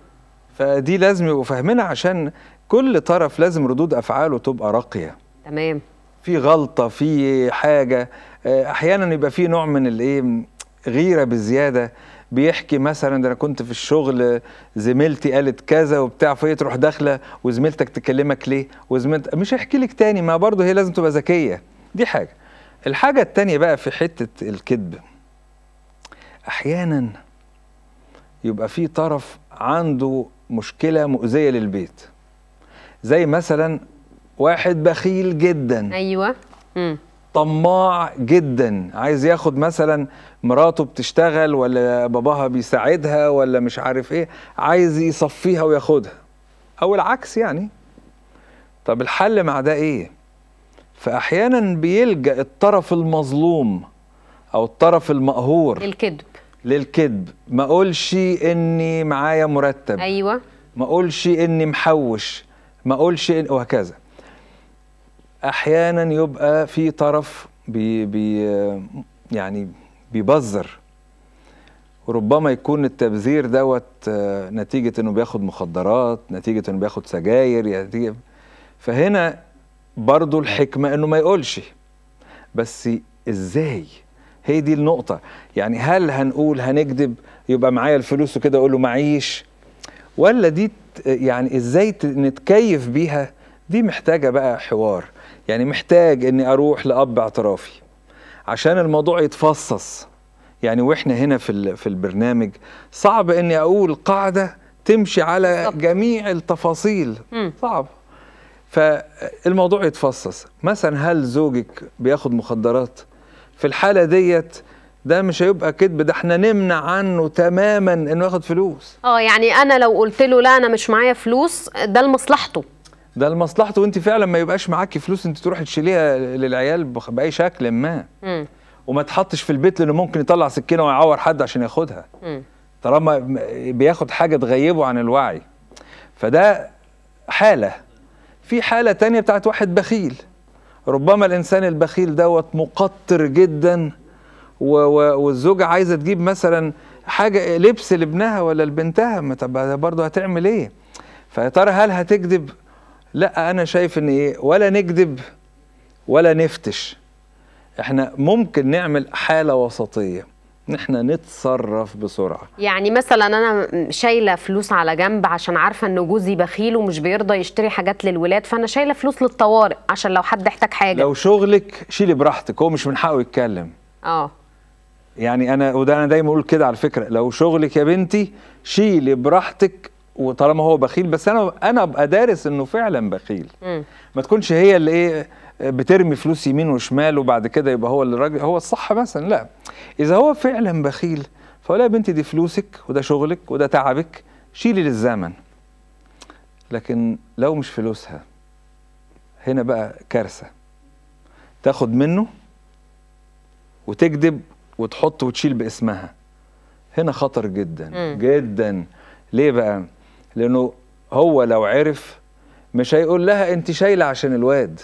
فدي لازم يبقوا فاهمينها عشان كل طرف لازم ردود افعاله تبقى راقيه تمام في غلطه في حاجه آه، احيانا يبقى في نوع من الايه غيره بزياده بيحكي مثلا ده انا كنت في الشغل زميلتي قالت كذا وبتاع فهي تروح داخله وزميلتك تكلمك ليه وزميلت مش هيحكي لك تاني ما برضه هي لازم تبقى ذكيه دي حاجه الحاجه التانيه بقى في حته الكذب احيانا يبقى في طرف عنده مشكله مؤذيه للبيت زي مثلا واحد بخيل جدا ايوه مم. طماع جدا عايز ياخد مثلا مراته بتشتغل ولا باباها بيساعدها ولا مش عارف ايه عايز يصفيها وياخدها او العكس يعني طب الحل مع ده ايه فاحيانا بيلجا الطرف المظلوم او الطرف المقهور للكذب للكذب ما اقولش اني معايا مرتب ايوه ما اقولش اني محوش ما اقولش وهكذا احيانا يبقى في طرف بي بي يعني بيبذر وربما يكون التبذير دوت آه، نتيجة انه بياخد مخدرات نتيجة انه بياخد سجاير نتيجة يعني فهنا برضو الحكمة انه ما يقولش بس ازاي هي دي النقطة يعني هل هنقول هنكذب يبقى معايا الفلوس وكده اقول له معيش ولا دي يعني ازاي نتكيف بيها دي محتاجه بقى حوار يعني محتاج اني اروح لاب اعترافي عشان الموضوع يتفصص يعني واحنا هنا في في البرنامج صعب اني اقول قاعده تمشي على جميع التفاصيل صعب فالموضوع يتفصص مثلا هل زوجك بياخد مخدرات في الحاله ديت ده مش هيبقى كذب ده احنا نمنع عنه تماما انه ياخد فلوس اه يعني انا لو قلت له لا انا مش معايا فلوس ده لمصلحته ده لمصلحته وانت فعلا ما يبقاش معاكي فلوس انت تروحي تشيليها للعيال باي شكل ما مم. وما تحطش في البيت لانه ممكن يطلع سكينه ويعور حد عشان ياخدها طالما بياخد حاجه تغيبه عن الوعي فده حاله في حاله تانية بتاعت واحد بخيل ربما الانسان البخيل دوت مقطر جدا والزوجه عايزه تجيب مثلا حاجه لبس لابنها ولا لبنتها طب برضه هتعمل ايه؟ فيا ترى هل هتكذب؟ لا انا شايف ان ايه ولا نكذب ولا نفتش احنا ممكن نعمل حاله وسطيه ان احنا نتصرف بسرعه يعني مثلا انا شايله فلوس على جنب عشان عارفه ان جوزي بخيل ومش بيرضى يشتري حاجات للولاد فانا شايله فلوس للطوارئ عشان لو حد احتاج حاجه لو شغلك شيلي براحتك هو مش من حقه يتكلم اه يعني انا وده انا دايما اقول كده على فكره لو شغلك يا بنتي شيلي براحتك وطالما هو بخيل بس انا انا ابقى دارس انه فعلا بخيل ما تكونش هي اللي ايه بترمي فلوس يمين وشمال وبعد كده يبقى هو اللي راجل هو الصح مثلا لا اذا هو فعلا بخيل فلا يا بنتي دي فلوسك وده شغلك وده تعبك شيلي للزمن لكن لو مش فلوسها هنا بقى كارثه تاخد منه وتكذب وتحط وتشيل باسمها هنا خطر جدا م. جدا ليه بقى لانه هو لو عرف مش هيقول لها انت شايله عشان الواد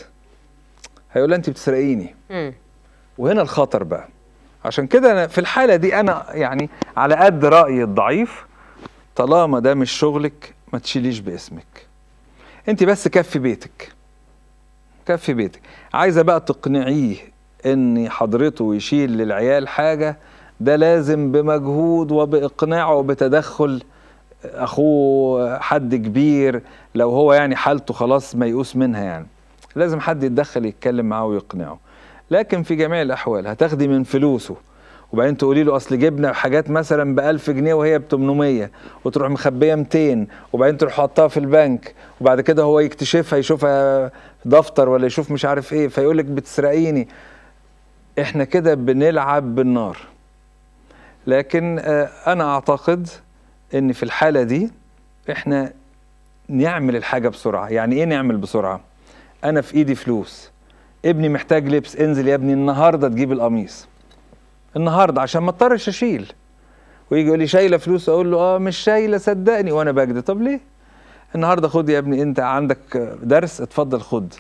هيقول لها انت بتسرقيني م. وهنا الخطر بقى عشان كده أنا في الحاله دي انا يعني على قد رايي الضعيف طالما ده مش شغلك ما تشيليش باسمك انت بس كفي بيتك كفي بيتك عايزه بقى تقنعيه ان حضرته يشيل للعيال حاجه ده لازم بمجهود وباقناع وبتدخل اخوه حد كبير لو هو يعني حالته خلاص ميؤوس منها يعني لازم حد يتدخل يتكلم معاه ويقنعه لكن في جميع الاحوال هتاخدي من فلوسه وبعدين تقولي له اصل جبنا حاجات مثلا ب 1000 جنيه وهي ب 800 وتروح مخبيه 200 وبعدين تروح حطها في البنك وبعد كده هو يكتشفها يشوفها دفتر ولا يشوف مش عارف ايه فيقول لك بتسرقيني احنا كده بنلعب بالنار لكن آه، انا اعتقد ان في الحاله دي احنا نعمل الحاجه بسرعه يعني ايه نعمل بسرعه انا في ايدي فلوس ابني محتاج لبس انزل يا ابني النهارده تجيب القميص النهارده عشان ما اضطرش اشيل ويجي يقول لي شايله فلوس اقول له اه مش شايله صدقني وانا بجد طب ليه النهارده خد يا ابني انت عندك درس اتفضل خد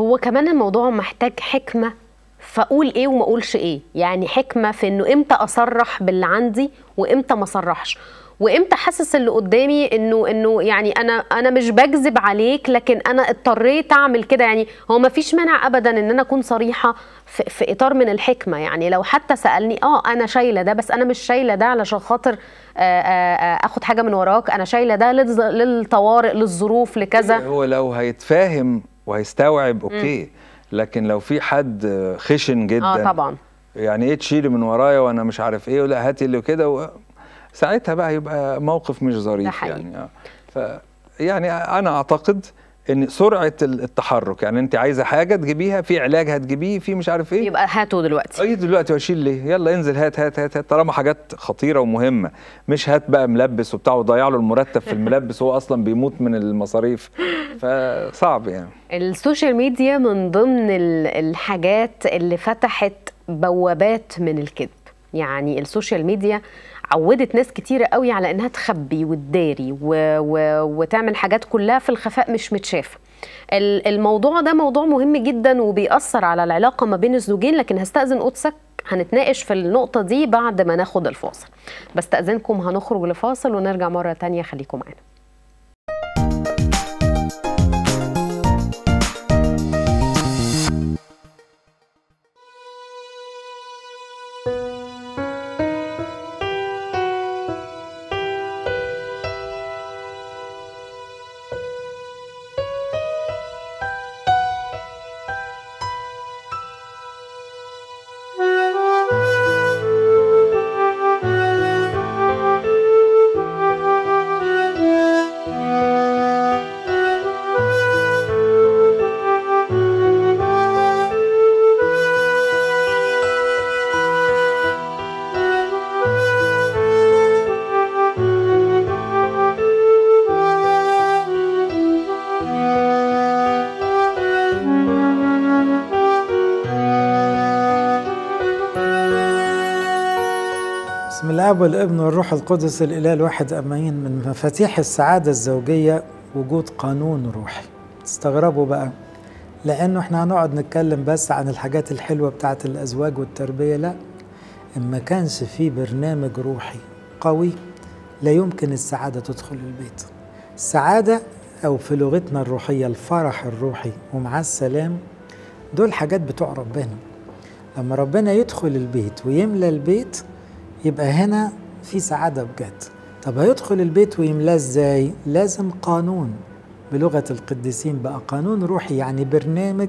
هو كمان الموضوع محتاج حكمه فاقول ايه وما اقولش ايه يعني حكمه في انه امتى اصرح باللي عندي وامتى ما اصرحش وامتى حاسس اللي قدامي انه انه يعني انا انا مش بكذب عليك لكن انا اضطريت اعمل كده يعني هو ما فيش مانع ابدا ان انا اكون صريحه في, في اطار من الحكمه يعني لو حتى سالني اه انا شايله ده بس انا مش شايله ده علشان خاطر آه، آه، آه، اخد حاجه من وراك انا شايله ده للطوارئ للظروف لكذا هو لو هيتفاهم وهيستوعب اوكي م. لكن لو في حد خشن آه، جدا اه طبعا يعني ايه تشيلي من ورايا وانا مش عارف ايه ولا هاتي اللي كده و... ساعتها بقى يبقى موقف مش ظريف يعني آه. ف يعني انا اعتقد ان سرعه التحرك يعني انت عايزه حاجه تجيبيها في علاج هتجيبيه في مش عارف ايه يبقى هاته دلوقتي ايه دلوقتي واشيل ليه يلا انزل هات هات هات, هات. طالما حاجات خطيره ومهمه مش هات بقى ملبس وبتاع وضيع له المرتب في الملبس وهو اصلا بيموت من المصاريف فصعب يعني السوشيال ميديا من ضمن الحاجات اللي فتحت بوابات من الكذب يعني السوشيال ميديا عودت ناس كتيرة قوي على انها تخبي وتداري و... و... وتعمل حاجات كلها في الخفاء مش متشافه الموضوع ده موضوع مهم جدا وبيأثر على العلاقة ما بين الزوجين لكن هستأذن قدسك هنتناقش في النقطة دي بعد ما ناخد الفاصل بستأذنكم هنخرج لفاصل ونرجع مرة تانية خليكم معانا الاب والابن والروح القدس الاله الواحد امين من مفاتيح السعاده الزوجيه وجود قانون روحي تستغربوا بقى لانه احنا هنقعد نتكلم بس عن الحاجات الحلوه بتاعه الازواج والتربيه لا ما كانش في برنامج روحي قوي لا يمكن السعاده تدخل البيت السعاده او في لغتنا الروحيه الفرح الروحي ومع السلام دول حاجات بتوع ربنا لما ربنا يدخل البيت ويملى البيت يبقى هنا في سعادة بجد طب هيدخل البيت ويملاه ازاي لازم قانون بلغة القديسين بقى قانون روحي يعني برنامج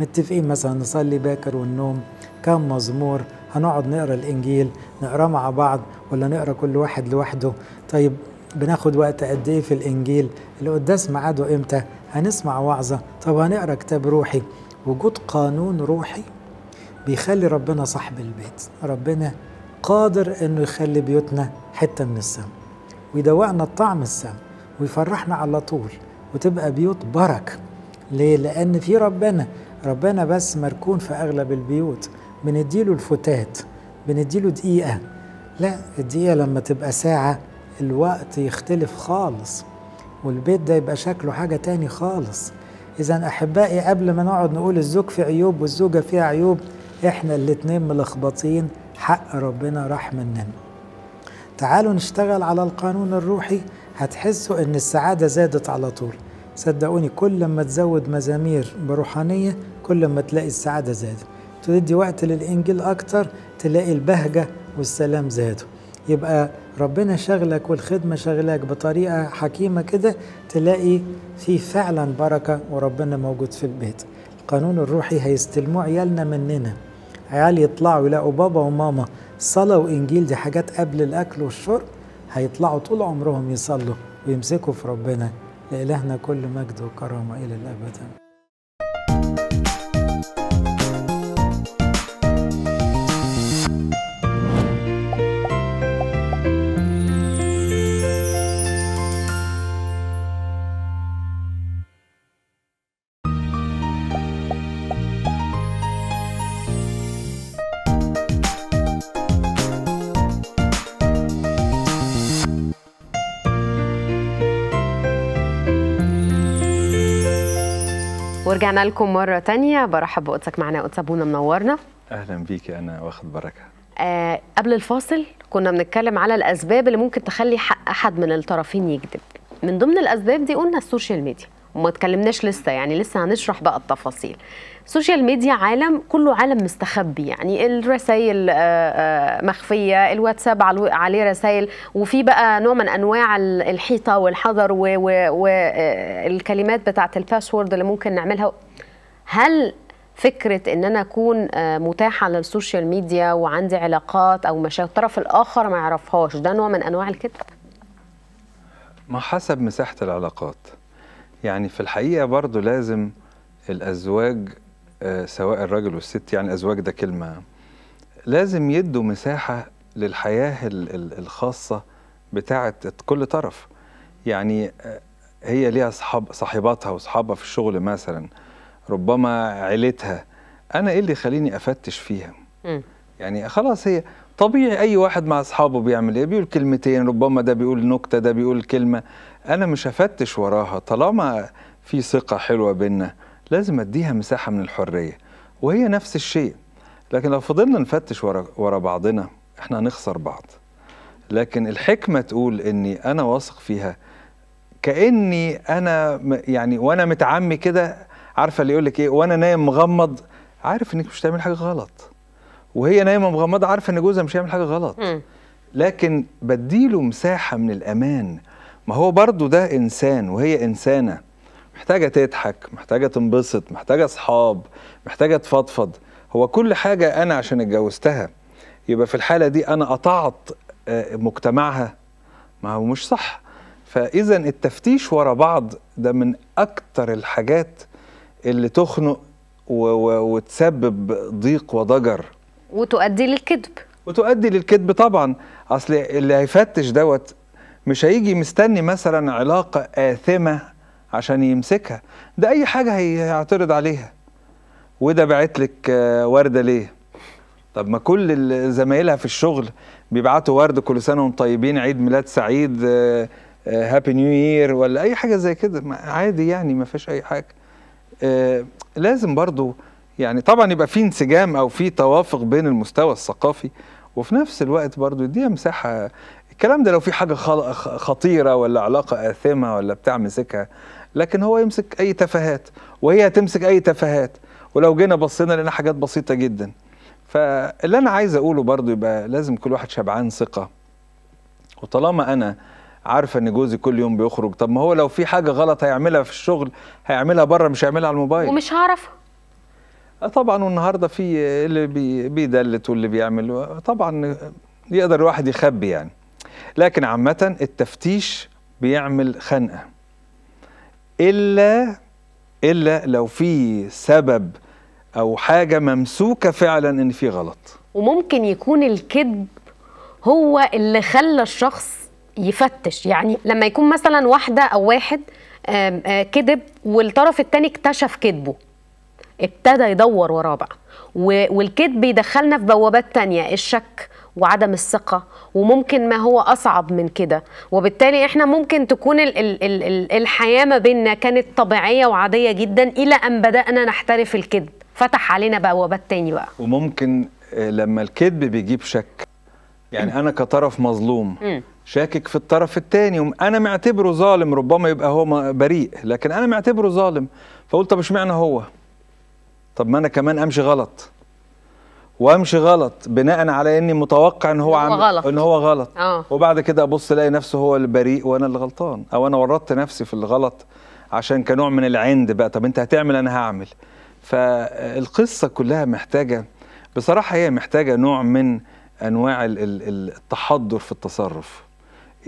متفقين مثلا نصلي باكر والنوم كم مزمور هنقعد نقرا الانجيل نقراه مع بعض ولا نقرا كل واحد لوحده طيب بناخد وقت قد ايه في الانجيل القداس ميعاده امتى هنسمع وعظه طب هنقرا كتاب روحي وجود قانون روحي بيخلي ربنا صاحب البيت ربنا قادر انه يخلي بيوتنا حته من السماء ويدوقنا الطعم السماء ويفرحنا على طول وتبقى بيوت بركه ليه لان في ربنا ربنا بس مركون في اغلب البيوت بنديله الفتات بنديله دقيقه لا الدقيقه لما تبقى ساعه الوقت يختلف خالص والبيت ده يبقى شكله حاجه تاني خالص اذا احبائي قبل ما نقعد نقول الزوج في عيوب والزوجه فيها عيوب احنا الاتنين ملخبطين حق ربنا راح مننا تعالوا نشتغل على القانون الروحي هتحسوا ان السعادة زادت على طول صدقوني كل ما تزود مزامير بروحانية كل ما تلاقي السعادة زادت تدي وقت للإنجيل أكتر تلاقي البهجة والسلام زادوا يبقى ربنا شغلك والخدمة شغلك بطريقة حكيمة كده تلاقي في فعلا بركة وربنا موجود في البيت القانون الروحي هيستلموه عيالنا مننا عيال يطلعوا يلاقوا بابا وماما صلاة وإنجيل دي حاجات قبل الأكل والشرب هيطلعوا طول عمرهم يصلوا ويمسكوا في ربنا لإلهنا كل مجد وكرامة إلى الأبد ورجعنا لكم مرة تانية برحب بقدسك معنا قدس أبونا منورنا أهلا بيك أنا واخد بركة آه قبل الفاصل كنا بنتكلم على الأسباب اللي ممكن تخلي حق أحد من الطرفين يكذب من ضمن الأسباب دي قلنا السوشيال ميديا وما تكلمناش لسه يعني لسه هنشرح بقى التفاصيل السوشيال ميديا عالم كله عالم مستخبي يعني الرسائل آه، آه، مخفيه الواتساب عليه رسائل وفي بقى نوع من انواع الحيطه والحذر والكلمات آه، بتاعه الباسورد اللي ممكن نعملها هل فكره ان انا اكون متاحه على السوشيال ميديا وعندي علاقات او مشاكل الطرف الاخر ما يعرفهاش ده نوع من انواع الكذب ما حسب مساحه العلاقات يعني في الحقيقه برضو لازم الازواج آه، سواء الراجل والست يعني ازواج ده كلمه لازم يدوا مساحه للحياه الخاصه بتاعه كل طرف يعني آه، هي ليها صحاب صاحباتها واصحابها في الشغل مثلا ربما عيلتها انا ايه اللي يخليني افتش فيها م. يعني خلاص هي طبيعي اي واحد مع اصحابه بيعمل ايه بيقول كلمتين ربما ده بيقول نكته ده بيقول كلمه انا مش هفتش وراها طالما في ثقه حلوه بينا لازم اديها مساحه من الحريه وهي نفس الشيء لكن لو فضلنا نفتش ورا ورا بعضنا احنا هنخسر بعض لكن الحكمه تقول اني انا واثق فيها كاني انا يعني وانا متعمي كده عارفه اللي يقول لك ايه وانا نايم مغمض عارف انك مش هتعمل حاجه غلط وهي نايمه مغمضه عارفه ان جوزها مش هيعمل حاجه غلط لكن بديله مساحه من الامان ما هو برضو ده إنسان وهي إنسانة محتاجة تضحك محتاجة تنبسط محتاجة أصحاب محتاجة تفضفض هو كل حاجة أنا عشان اتجوزتها يبقى في الحالة دي أنا قطعت آه، مجتمعها ما هو مش صح فإذا التفتيش ورا بعض ده من أكتر الحاجات اللي تخنق وتسبب ضيق وضجر وتؤدي للكذب وتؤدي للكذب طبعا اصل اللي هيفتش دوت مش هيجي مستني مثلا علاقة آثمة عشان يمسكها ده أي حاجة هيعترض عليها وده بعت لك آه، وردة ليه طب ما كل زمايلها في الشغل بيبعتوا ورد كل سنة وهم طيبين عيد ميلاد سعيد هابي نيو يير ولا أي حاجة زي كده عادي يعني ما فيش أي حاجة آه، لازم برضو يعني طبعا يبقى في انسجام أو في توافق بين المستوى الثقافي وفي نفس الوقت برضو يديها مساحة الكلام ده لو في حاجه خطيره ولا علاقه اثمه ولا بتاع مسكها لكن هو يمسك اي تفاهات وهي هتمسك اي تفاهات ولو جينا بصينا لنا حاجات بسيطه جدا فاللي انا عايز اقوله برضو يبقى لازم كل واحد شبعان ثقه وطالما انا عارفه ان جوزي كل يوم بيخرج طب ما هو لو في حاجه غلط هيعملها في الشغل هيعملها بره مش هيعملها على الموبايل ومش هعرفها آه، طبعا والنهارده في اللي بيدلت واللي بيعمل طبعا يقدر الواحد يخبي يعني لكن عامة التفتيش بيعمل خنقة إلا إلا لو في سبب أو حاجة ممسوكة فعلا إن في غلط وممكن يكون الكذب هو اللي خلى الشخص يفتش يعني لما يكون مثلا واحدة أو واحد كذب والطرف الثاني اكتشف كذبه ابتدى يدور وراه بقى والكذب يدخلنا في بوابات تانية الشك وعدم الثقه وممكن ما هو اصعب من كده وبالتالي احنا ممكن تكون ال ال ال ال الحياه ما بيننا كانت طبيعيه وعاديه جدا الى ان بدانا نحترف الكذب فتح علينا بوابات تاني بقى وممكن آه، لما الكذب بيجيب شك يعني انا كطرف مظلوم شاكك في الطرف الثاني انا معتبره ظالم ربما يبقى هو بريء لكن انا معتبره ظالم فقلت طب اشمعنى هو طب ما انا كمان امشي غلط وامشي غلط بناء على اني متوقع ان هو عم غلط. ان هو غلط آه. وبعد كده ابص الاقي نفسه هو البريء وانا اللي غلطان او انا ورطت نفسي في الغلط عشان كنوع من العند بقى طب انت هتعمل انا هعمل فالقصه كلها محتاجه بصراحه هي محتاجه نوع من انواع التحضر في التصرف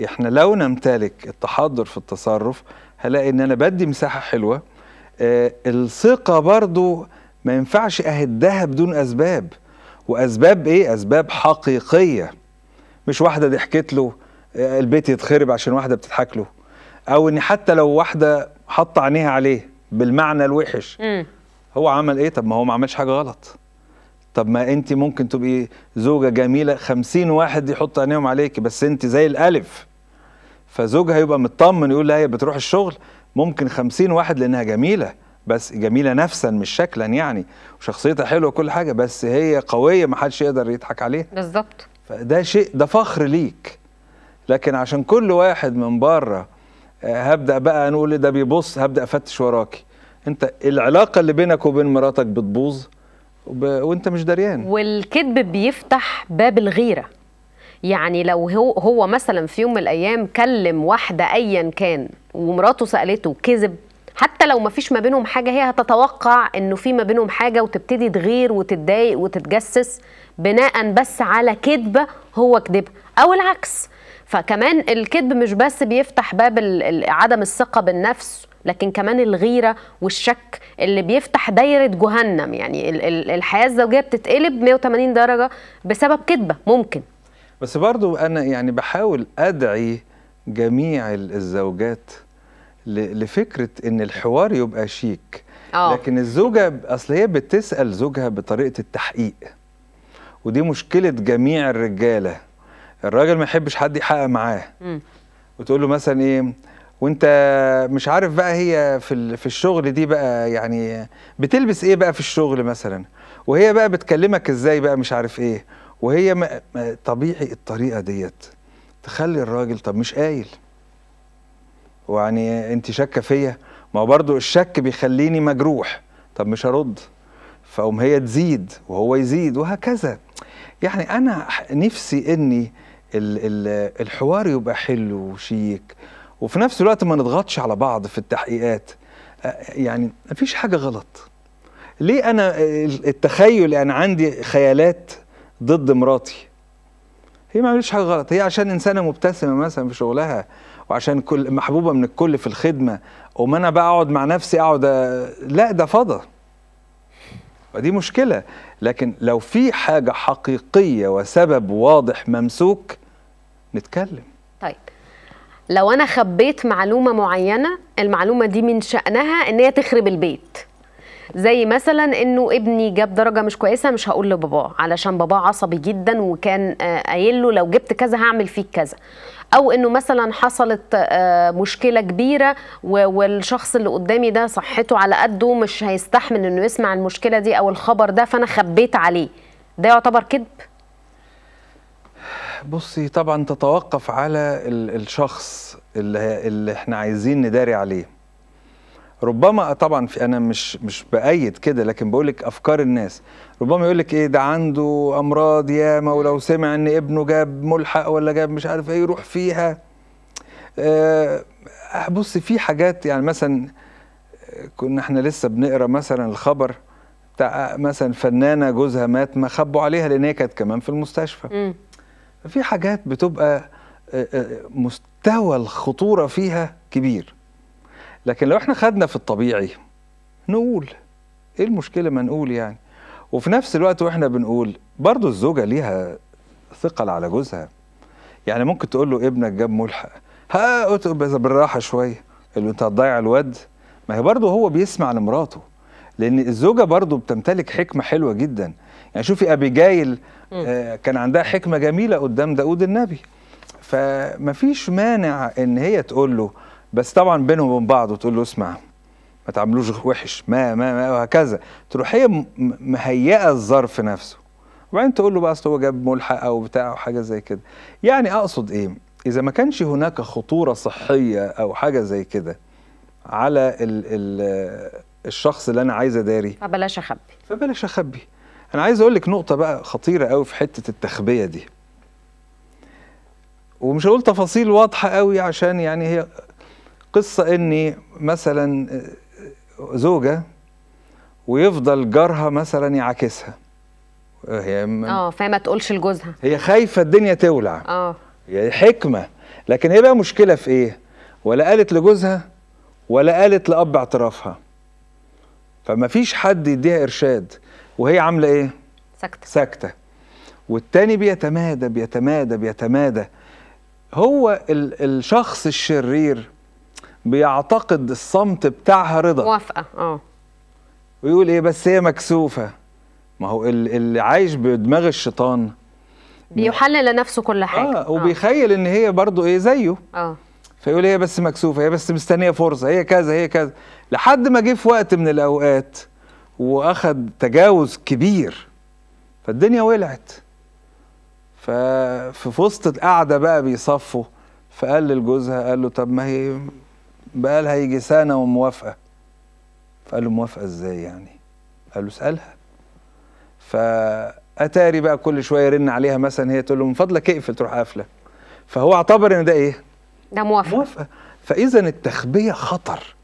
احنا لو نمتلك التحضر في التصرف هلاقي ان انا بدي مساحه حلوه آه، الثقه برضو ما ينفعش اهدها بدون اسباب واسباب ايه اسباب حقيقيه مش واحده ضحكت له آه، البيت يتخرب عشان واحده بتضحك له او ان حتى لو واحده حط عينيها عليه بالمعنى الوحش هو عمل ايه طب ما هو ما عملش حاجه غلط طب ما انت ممكن تبقي زوجه جميله خمسين واحد يحط عينيهم عليك بس انت زي الالف فزوجها يبقى مطمن يقول لها هي بتروح الشغل ممكن خمسين واحد لانها جميله بس جميله نفسا مش شكلا يعني وشخصيتها حلوه وكل حاجه بس هي قويه ما حدش يقدر يضحك عليها بالظبط فده شيء ده فخر ليك لكن عشان كل واحد من بره آه، هبدا بقى نقول إيه، ده بيبص هبدا افتش وراكي انت العلاقه اللي بينك وبين مراتك بتبوظ وب... وانت مش دريان والكذب بيفتح باب الغيره يعني لو هو هو مثلا في يوم من الايام كلم واحده ايا كان ومراته سالته كذب حتى لو ما فيش ما بينهم حاجه هي هتتوقع انه في ما بينهم حاجه وتبتدي تغير وتتضايق وتتجسس بناء بس على كذبه هو كذبها او العكس فكمان الكذب مش بس بيفتح باب عدم الثقه بالنفس لكن كمان الغيره والشك اللي بيفتح دايره جهنم يعني الحياه الزوجيه بتتقلب 180 درجه بسبب كذبه ممكن بس برضو انا يعني بحاول ادعي جميع الزوجات لفكره ان الحوار يبقى شيك أوه. لكن الزوجه اصل هي بتسال زوجها بطريقه التحقيق ودي مشكله جميع الرجاله الراجل ما يحبش حد يحقق معاه وتقول له مثلا ايه وانت مش عارف بقى هي في في الشغل دي بقى يعني بتلبس ايه بقى في الشغل مثلا وهي بقى بتكلمك ازاي بقى مش عارف ايه وهي ما طبيعي الطريقه ديت تخلي الراجل طب مش قايل ويعني انت شاكه فيا ما هو برضو الشك بيخليني مجروح طب مش هرد فقوم هي تزيد وهو يزيد وهكذا يعني انا نفسي اني الحوار يبقى حلو وشيك وفي نفس الوقت ما نضغطش على بعض في التحقيقات يعني مفيش حاجه غلط ليه انا التخيل انا يعني عندي خيالات ضد مراتي هي ما عملتش حاجه غلط هي عشان انسانه مبتسمه مثلا في شغلها وعشان كل محبوبه من الكل في الخدمه وما انا بقى اقعد مع نفسي اقعد لا ده فضا ودي مشكله لكن لو في حاجه حقيقيه وسبب واضح ممسوك نتكلم طيب لو انا خبيت معلومه معينه المعلومه دي من شانها ان هي تخرب البيت زي مثلا انه ابني جاب درجه مش كويسه مش هقول لباباه علشان باباه عصبي جدا وكان آه، قايل له لو جبت كذا هعمل فيك كذا او انه مثلا حصلت آه، مشكله كبيره والشخص اللي قدامي ده صحته على قده مش هيستحمل انه يسمع المشكله دي او الخبر ده فانا خبيت عليه ده يعتبر كذب بصي طبعا تتوقف على الشخص اللي احنا عايزين نداري عليه ربما طبعا في انا مش مش بايد كده لكن بقول لك افكار الناس ربما يقول لك ايه ده عنده امراض ياما ولو سمع ان ابنه جاب ملحق ولا جاب مش عارف ايه يروح فيها أه بص في حاجات يعني مثلا كنا احنا لسه بنقرا مثلا الخبر بتاع مثلا فنانه جوزها مات ما خبوا عليها لان هي كانت كمان في المستشفى في حاجات بتبقى آه، آه، مستوى الخطوره فيها كبير لكن لو احنا خدنا في الطبيعي نقول ايه المشكله ما نقول يعني وفي نفس الوقت واحنا بنقول برضو الزوجه ليها ثقل على جوزها يعني ممكن تقول له ابنك جاب ملحق ها بالراحه شويه اللي انت هتضيع الواد ما هي برضه هو بيسمع لمراته لان الزوجه برضه بتمتلك حكمه حلوه جدا يعني شوفي ابيجايل آه كان عندها حكمه جميله قدام داود النبي فما فيش مانع ان هي تقول له بس طبعا بينهم وبين بعض وتقول له اسمع ما تعملوش وحش ما ما, ما وهكذا تروح هي مهيئه الظرف نفسه وبعدين تقول له بقى اصل هو جاب ملحق او بتاع او حاجه زي كده يعني اقصد ايه اذا ما كانش هناك خطوره صحيه او حاجه زي كده على الـ الـ الشخص اللي انا عايز اداري فبلاش اخبي فبلاش اخبي انا عايز اقول لك نقطه بقى خطيره قوي في حته التخبيه دي ومش هقول تفاصيل واضحه قوي عشان يعني هي قصة اني مثلا آه، زوجة ويفضل جارها مثلا يعاكسها هي اه فما تقولش لجوزها هي خايفة الدنيا تولع اه هي حكمة لكن هي بقى مشكلة في ايه ولا قالت لجوزها ولا قالت لأب اعترافها فما فيش حد يديها إرشاد وهي عاملة إيه؟ ساكتة ساكتة والتاني بيتمادى بيتمادى بيتمادى هو الشخص الشرير بيعتقد الصمت بتاعها رضا موافقه اه ويقول ايه بس هي مكسوفه ما هو اللي عايش بدماغ الشيطان بيحلل لنفسه كل حاجه اه, اه. وبيخيل ان هي برضو ايه زيه اه فيقول إيه، هي بس مكسوفه هي بس مستنيه فرصه هي كذا هي كذا لحد ما جه في وقت من الاوقات واخد تجاوز كبير فالدنيا ولعت ففي وسط القعده بقى بيصفوا فقال لجوزها قال له طب ما هي بقى لها يجي سنه وموافقه فقال له موافقه ازاي يعني قال له اسالها فاتاري بقى كل شويه يرن عليها مثلا هي تقول له من فضلك اقفل إيه تروح قافله فهو اعتبر ان ده ايه ده موافقه موافقه فاذا التخبيه خطر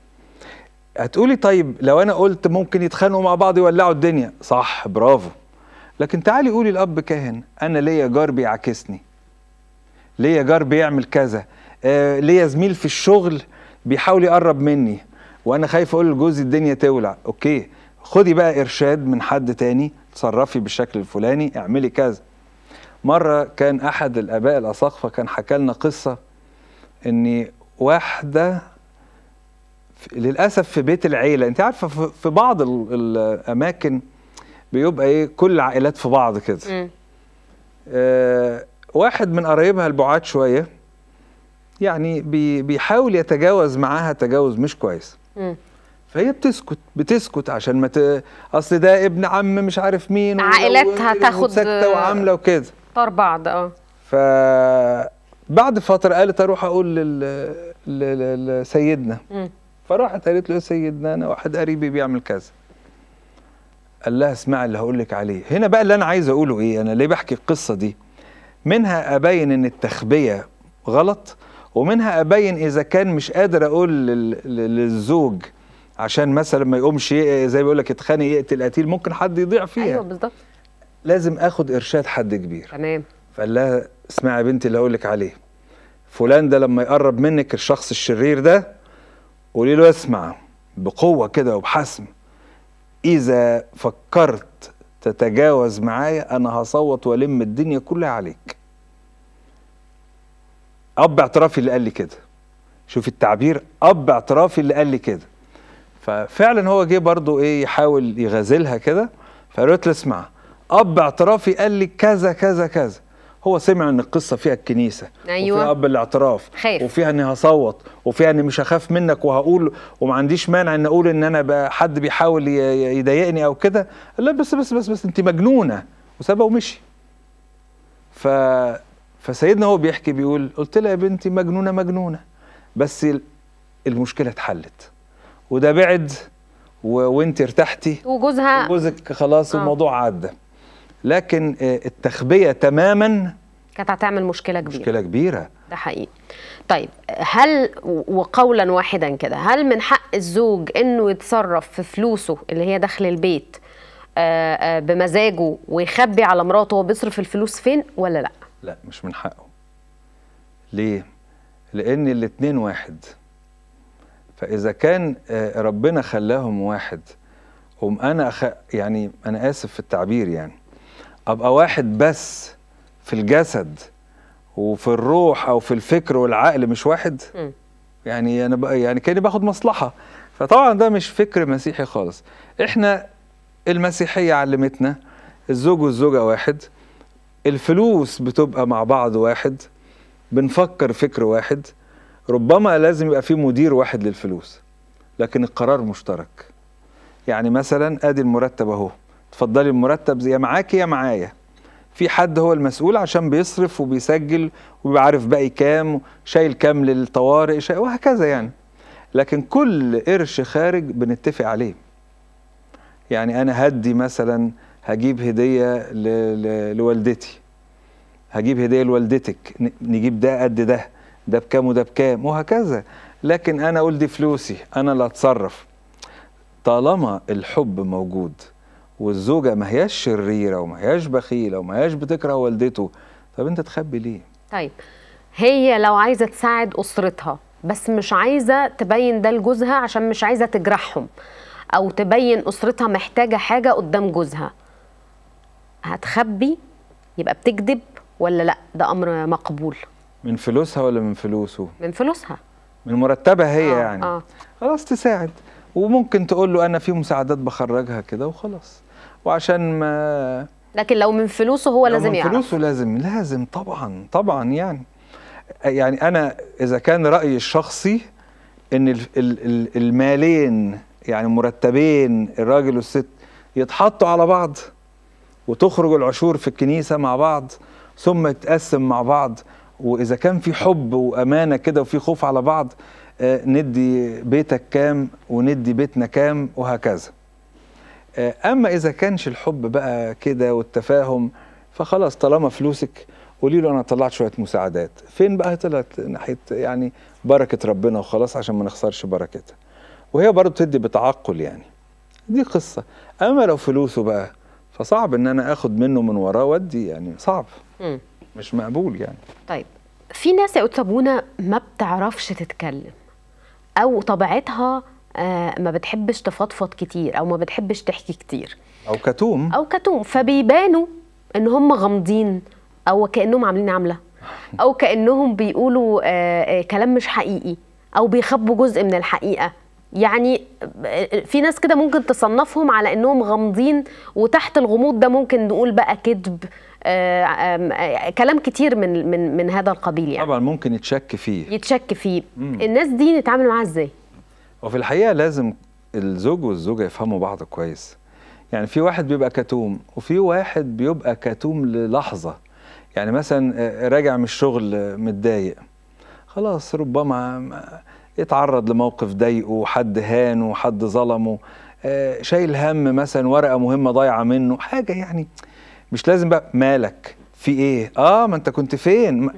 هتقولي طيب لو انا قلت ممكن يتخانقوا مع بعض يولعوا الدنيا صح برافو لكن تعالي قولي الاب كاهن انا ليا جار بيعاكسني ليا جار بيعمل كذا آه ليا زميل في الشغل بيحاول يقرب مني وانا خايف اقول لجوزي الدنيا تولع اوكي خدي بقى ارشاد من حد تاني تصرفي بالشكل الفلاني اعملي كذا مره كان احد الاباء الاساقفه كان حكى لنا قصه ان واحده للاسف في بيت العيله انت عارفه في بعض الاماكن بيبقى ايه كل العائلات في بعض كده آه واحد من قرايبها البعاد شويه يعني بي بيحاول يتجاوز معاها تجاوز مش كويس فهي بتسكت بتسكت عشان ما ت... اصل ده ابن عم مش عارف مين عائلاتها تاخد سكته وعامله وكده طار بعض اه ف بعد فتره قالت اروح اقول لل... لل... لسيدنا فراحت قالت له يا سيدنا انا واحد قريبي بيعمل كذا قال لها اسمع اللي هقول لك عليه هنا بقى اللي انا عايز اقوله ايه انا ليه بحكي القصه دي منها ابين ان التخبيه غلط ومنها أبين إذا كان مش قادر أقول للزوج عشان مثلا ما يقومش زي بيقول لك اتخانق يقتل قتيل ممكن حد يضيع فيها ايوه بالظبط لازم اخد ارشاد حد كبير تمام فقال لها اسمعي يا بنتي اللي هقول لك عليه فلان ده لما يقرب منك الشخص الشرير ده قولي له اسمع بقوه كده وبحسم اذا فكرت تتجاوز معايا انا هصوت والم الدنيا كلها عليك اب اعترافي اللي قال لي كده شوف التعبير اب اعترافي اللي قال لي كده ففعلا هو جه برضه ايه يحاول يغازلها كده فقالت له اسمع اب اعترافي قال لي كذا كذا كذا هو سمع ان القصه فيها الكنيسه أيوة. وفيها اب الاعتراف خير. وفيها اني هصوت وفيها اني مش هخاف منك وهقول وما عنديش مانع ان اقول ان انا بقى حد بيحاول يضايقني او كده لا بس بس بس بس انت مجنونه وسابها ومشي ف فسيدنا هو بيحكي بيقول قلت لها يا بنتي مجنونه مجنونه بس المشكله اتحلت وده بعد وانت ارتحتي وجوزها وجوزك خلاص آه. الموضوع عدى لكن آه، التخبيه تماما كانت هتعمل مشكله كبيره مشكله كبيره ده حقيقي طيب هل وقولا واحدا كده هل من حق الزوج انه يتصرف في فلوسه اللي هي داخل البيت آه، آه، بمزاجه ويخبي على مراته هو بيصرف الفلوس فين ولا لا لا مش من حقه ليه لان الاتنين واحد فاذا كان آه، ربنا خلاهم واحد قوم انا أخ... يعني انا اسف في التعبير يعني ابقى واحد بس في الجسد وفي الروح او في الفكر والعقل مش واحد م. يعني انا بقى يعني كاني باخد مصلحه فطبعا ده مش فكر مسيحي خالص احنا المسيحيه علمتنا الزوج والزوجه واحد الفلوس بتبقى مع بعض واحد بنفكر فكر واحد ربما لازم يبقى في مدير واحد للفلوس لكن القرار مشترك يعني مثلا ادي المرتب اهو اتفضلي المرتب يا معاكي يا معايا في حد هو المسؤول عشان بيصرف وبيسجل وبيعرف باقي كام شايل كام للطوارئ شايل وهكذا يعني لكن كل قرش خارج بنتفق عليه يعني انا هدي مثلا هجيب هديه لوالدتي هجيب هديه لوالدتك نجيب ده قد ده ده بكام وده بكام وهكذا لكن انا اقول دي فلوسي انا اللي اتصرف طالما الحب موجود والزوجه ما هياش شريره وما هياش بخيله وما هياش بتكره والدته طب انت تخبي ليه طيب هي لو عايزه تساعد اسرتها بس مش عايزه تبين ده لجوزها عشان مش عايزه تجرحهم او تبين اسرتها محتاجه حاجه قدام جوزها هتخبي يبقى بتكذب ولا لا ده امر مقبول من فلوسها ولا من فلوسه من فلوسها من مرتبها هي آه يعني آه. خلاص تساعد وممكن تقول له انا في مساعدات بخرجها كده وخلاص وعشان ما لكن لو من فلوسه هو لازم يعرف من فلوسه يعرف. لازم لازم طبعا طبعا يعني يعني انا اذا كان رايي الشخصي ان المالين يعني مرتبين الراجل والست يتحطوا على بعض وتخرج العشور في الكنيسة مع بعض ثم تقسم مع بعض وإذا كان في حب وأمانة كده وفي خوف على بعض آه، ندي بيتك كام وندي بيتنا كام وهكذا آه، أما إذا كانش الحب بقى كده والتفاهم فخلاص طالما فلوسك قولي له انا طلعت شويه مساعدات فين بقى طلعت ناحيه يعني بركه ربنا وخلاص عشان ما نخسرش بركتها وهي برضه بتدي بتعقل يعني دي قصه اما لو فلوسه بقى فصعب ان انا اخد منه من وراه وادي يعني صعب مم. مش مقبول يعني طيب في ناس يا صابونة ما بتعرفش تتكلم او طبيعتها آه، ما بتحبش تفضفض كتير او ما بتحبش تحكي كتير او كتوم او كتوم فبيبانوا ان هم غامضين او كانهم عاملين عمله او كانهم بيقولوا آه، آه، كلام مش حقيقي او بيخبوا جزء من الحقيقه يعني في ناس كده ممكن تصنفهم على انهم غامضين وتحت الغموض ده ممكن نقول بقى كذب آه، آه، كلام كتير من من من هذا القبيل يعني طبعا ممكن يتشك فيه يتشك فيه مم. الناس دي نتعامل معاها ازاي وفي الحقيقه لازم الزوج والزوجه يفهموا بعض كويس يعني في واحد بيبقى كتوم وفي واحد بيبقى كتوم للحظه يعني مثلا آه، راجع من الشغل متضايق خلاص ربما يتعرض لموقف ضايقه حد هانه حد ظلمه آه، شايل هم مثلا ورقه مهمه ضايعه منه حاجه يعني مش لازم بقى مالك في ايه اه ما انت كنت فين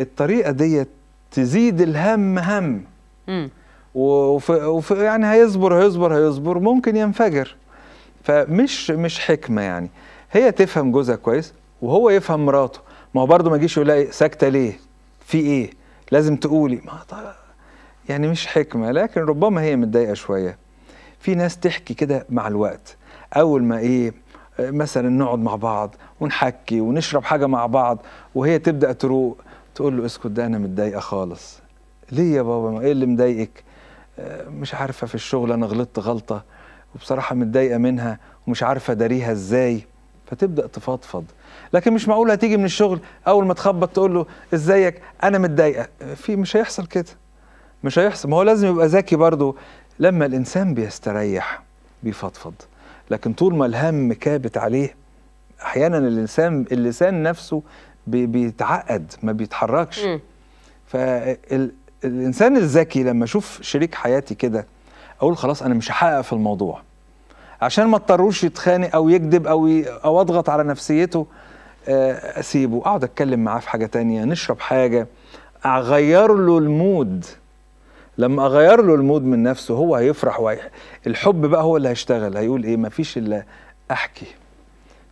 الطريقه ديت تزيد الهم هم وفي, وفي يعني هيصبر هيصبر هيصبر ممكن ينفجر فمش مش حكمه يعني هي تفهم جوزها كويس وهو يفهم مراته ما هو برضه ما يجيش يقول إيه، ساكته ليه في ايه لازم تقولي ما يعني مش حكمه لكن ربما هي متضايقه شويه في ناس تحكي كده مع الوقت اول ما ايه مثلا نقعد مع بعض ونحكي ونشرب حاجه مع بعض وهي تبدا تروق تقول له اسكت ده انا متضايقه خالص ليه يا بابا ما ايه اللي مضايقك آه، مش عارفه في الشغل انا غلطت غلطه وبصراحه متضايقه منها ومش عارفه اداريها ازاي فتبدا تفضفض لكن مش معقول هتيجي من الشغل اول ما تخبط تقول له ازيك انا متضايقه في مش هيحصل كده مش هيحصل ما هو لازم يبقى ذكي برضه لما الانسان بيستريح بيفضفض لكن طول ما الهم كابت عليه احيانا الانسان اللسان نفسه بيتعقد ما بيتحركش فالانسان الذكي لما اشوف شريك حياتي كده اقول خلاص انا مش هحقق في الموضوع عشان ما اضطروش يتخانق او يكذب او ي... او اضغط على نفسيته آه، اسيبه اقعد اتكلم معاه في حاجه تانية نشرب حاجه اغير له المود لما اغير له المود من نفسه هو هيفرح وهي... الحب بقى هو اللي هيشتغل هيقول ايه مفيش الا احكي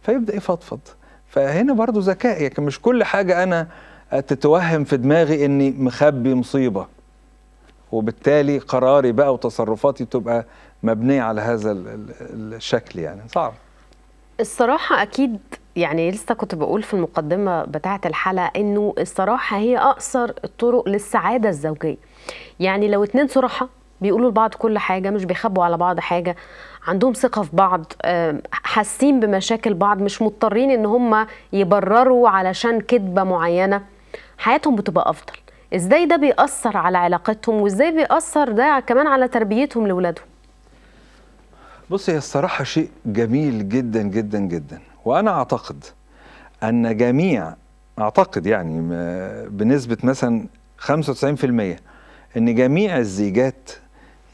فيبدا يفضفض فهنا برضو ذكاء يعني مش كل حاجه انا تتوهم في دماغي اني مخبي مصيبه وبالتالي قراري بقى وتصرفاتي تبقى مبنيه على هذا الشكل يعني صعب الصراحه اكيد يعني لسه كنت بقول في المقدمه بتاعه الحلقه انه الصراحه هي اقصر الطرق للسعاده الزوجيه يعني لو اتنين صراحه بيقولوا لبعض كل حاجه مش بيخبوا على بعض حاجه عندهم ثقه في بعض حاسين بمشاكل بعض مش مضطرين ان هم يبرروا علشان كذبه معينه حياتهم بتبقى افضل ازاي ده بيأثر على علاقتهم وازاي بيأثر ده كمان على تربيتهم لاولادهم بص هي الصراحة شيء جميل جدا جدا جدا وأنا أعتقد أن جميع أعتقد يعني بنسبة مثلا 95% ان جميع الزيجات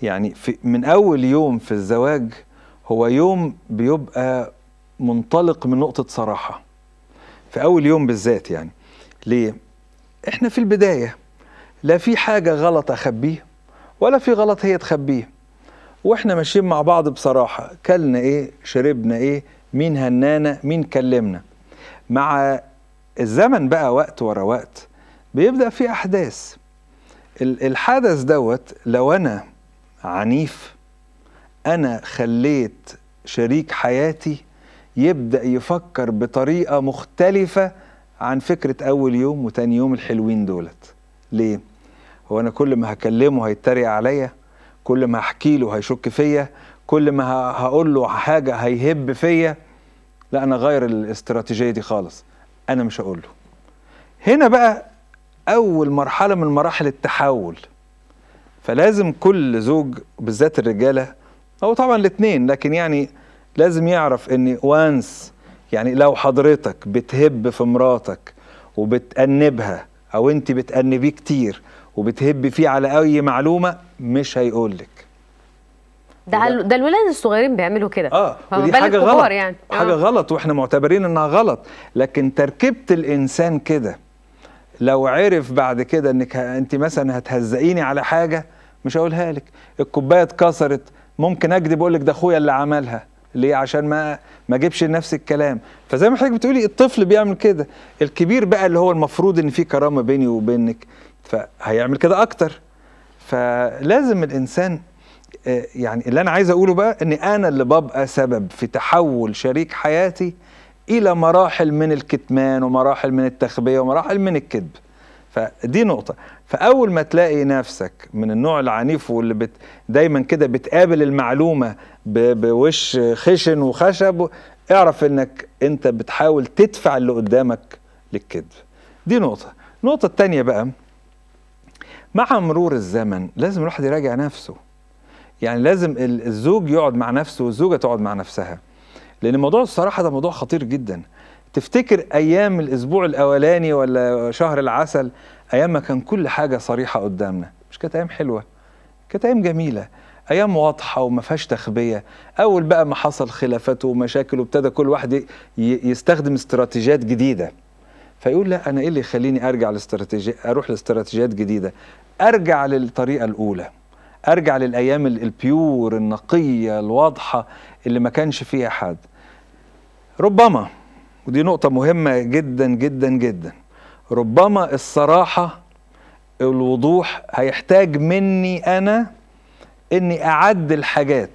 يعني في من اول يوم في الزواج هو يوم بيبقى منطلق من نقطه صراحه في اول يوم بالذات يعني ليه احنا في البدايه لا في حاجه غلط اخبيه ولا في غلط هي تخبيه واحنا ماشيين مع بعض بصراحه كلنا ايه شربنا ايه مين هنانا مين كلمنا مع الزمن بقى وقت ورا وقت بيبدا في احداث الحدث دوت لو انا عنيف انا خليت شريك حياتي يبدا يفكر بطريقه مختلفه عن فكره اول يوم وتاني يوم الحلوين دولت ليه هو انا كل ما هكلمه هيتريق عليا كل ما هحكي له هيشك فيا كل ما هقول له حاجه هيهب فيا لا انا غير الاستراتيجيه دي خالص انا مش هقول له هنا بقى اول مرحله من مراحل التحول فلازم كل زوج بالذات الرجاله او طبعا الاثنين لكن يعني لازم يعرف ان وانس يعني لو حضرتك بتهب في مراتك وبتأنبها او انت بتأنبيه كتير وبتهب فيه على اي معلومه مش هيقولك ده ده الولاد الصغيرين بيعملوا كده اه ودي حاجه غلط يعني. حاجه آه. غلط واحنا معتبرين انها غلط لكن تركيبه الانسان كده لو عرف بعد كده انك انت مثلا هتهزقيني على حاجه مش هقولها لك الكوبايه اتكسرت ممكن اكذب اقول لك ده اخويا اللي عملها ليه عشان ما ما اجيبش نفس الكلام فزي ما حضرتك بتقولي الطفل بيعمل كده الكبير بقى اللي هو المفروض ان في كرامه بيني وبينك فهيعمل كده اكتر فلازم الانسان آه، يعني اللي انا عايز اقوله بقى ان انا اللي ببقى سبب في تحول شريك حياتي الى مراحل من الكتمان ومراحل من التخبيه ومراحل من الكذب فدي نقطه فاول ما تلاقي نفسك من النوع العنيف واللي بت دايما كده بتقابل المعلومه بوش خشن وخشب اعرف انك انت بتحاول تدفع اللي قدامك للكذب دي نقطه النقطه الثانيه بقى مع مرور الزمن لازم الواحد يراجع نفسه يعني لازم الزوج يقعد مع نفسه والزوجة تقعد مع نفسها لان موضوع الصراحه ده موضوع خطير جدا تفتكر ايام الاسبوع الاولاني ولا شهر العسل ايام ما كان كل حاجه صريحه قدامنا مش كانت ايام حلوه كانت ايام جميله ايام واضحه وما فيهاش تخبيه اول بقى ما حصل خلافات ومشاكل وابتدى كل واحد يستخدم استراتيجيات جديده فيقول لا انا ايه اللي يخليني ارجع لاستراتيجي اروح لاستراتيجيات جديده ارجع للطريقه الاولى ارجع للايام البيور النقيه الواضحه اللي ما كانش فيه أحد ربما ودي نقطة مهمة جدا جدا جدا ربما الصراحة الوضوح هيحتاج مني أنا إني أعدل حاجات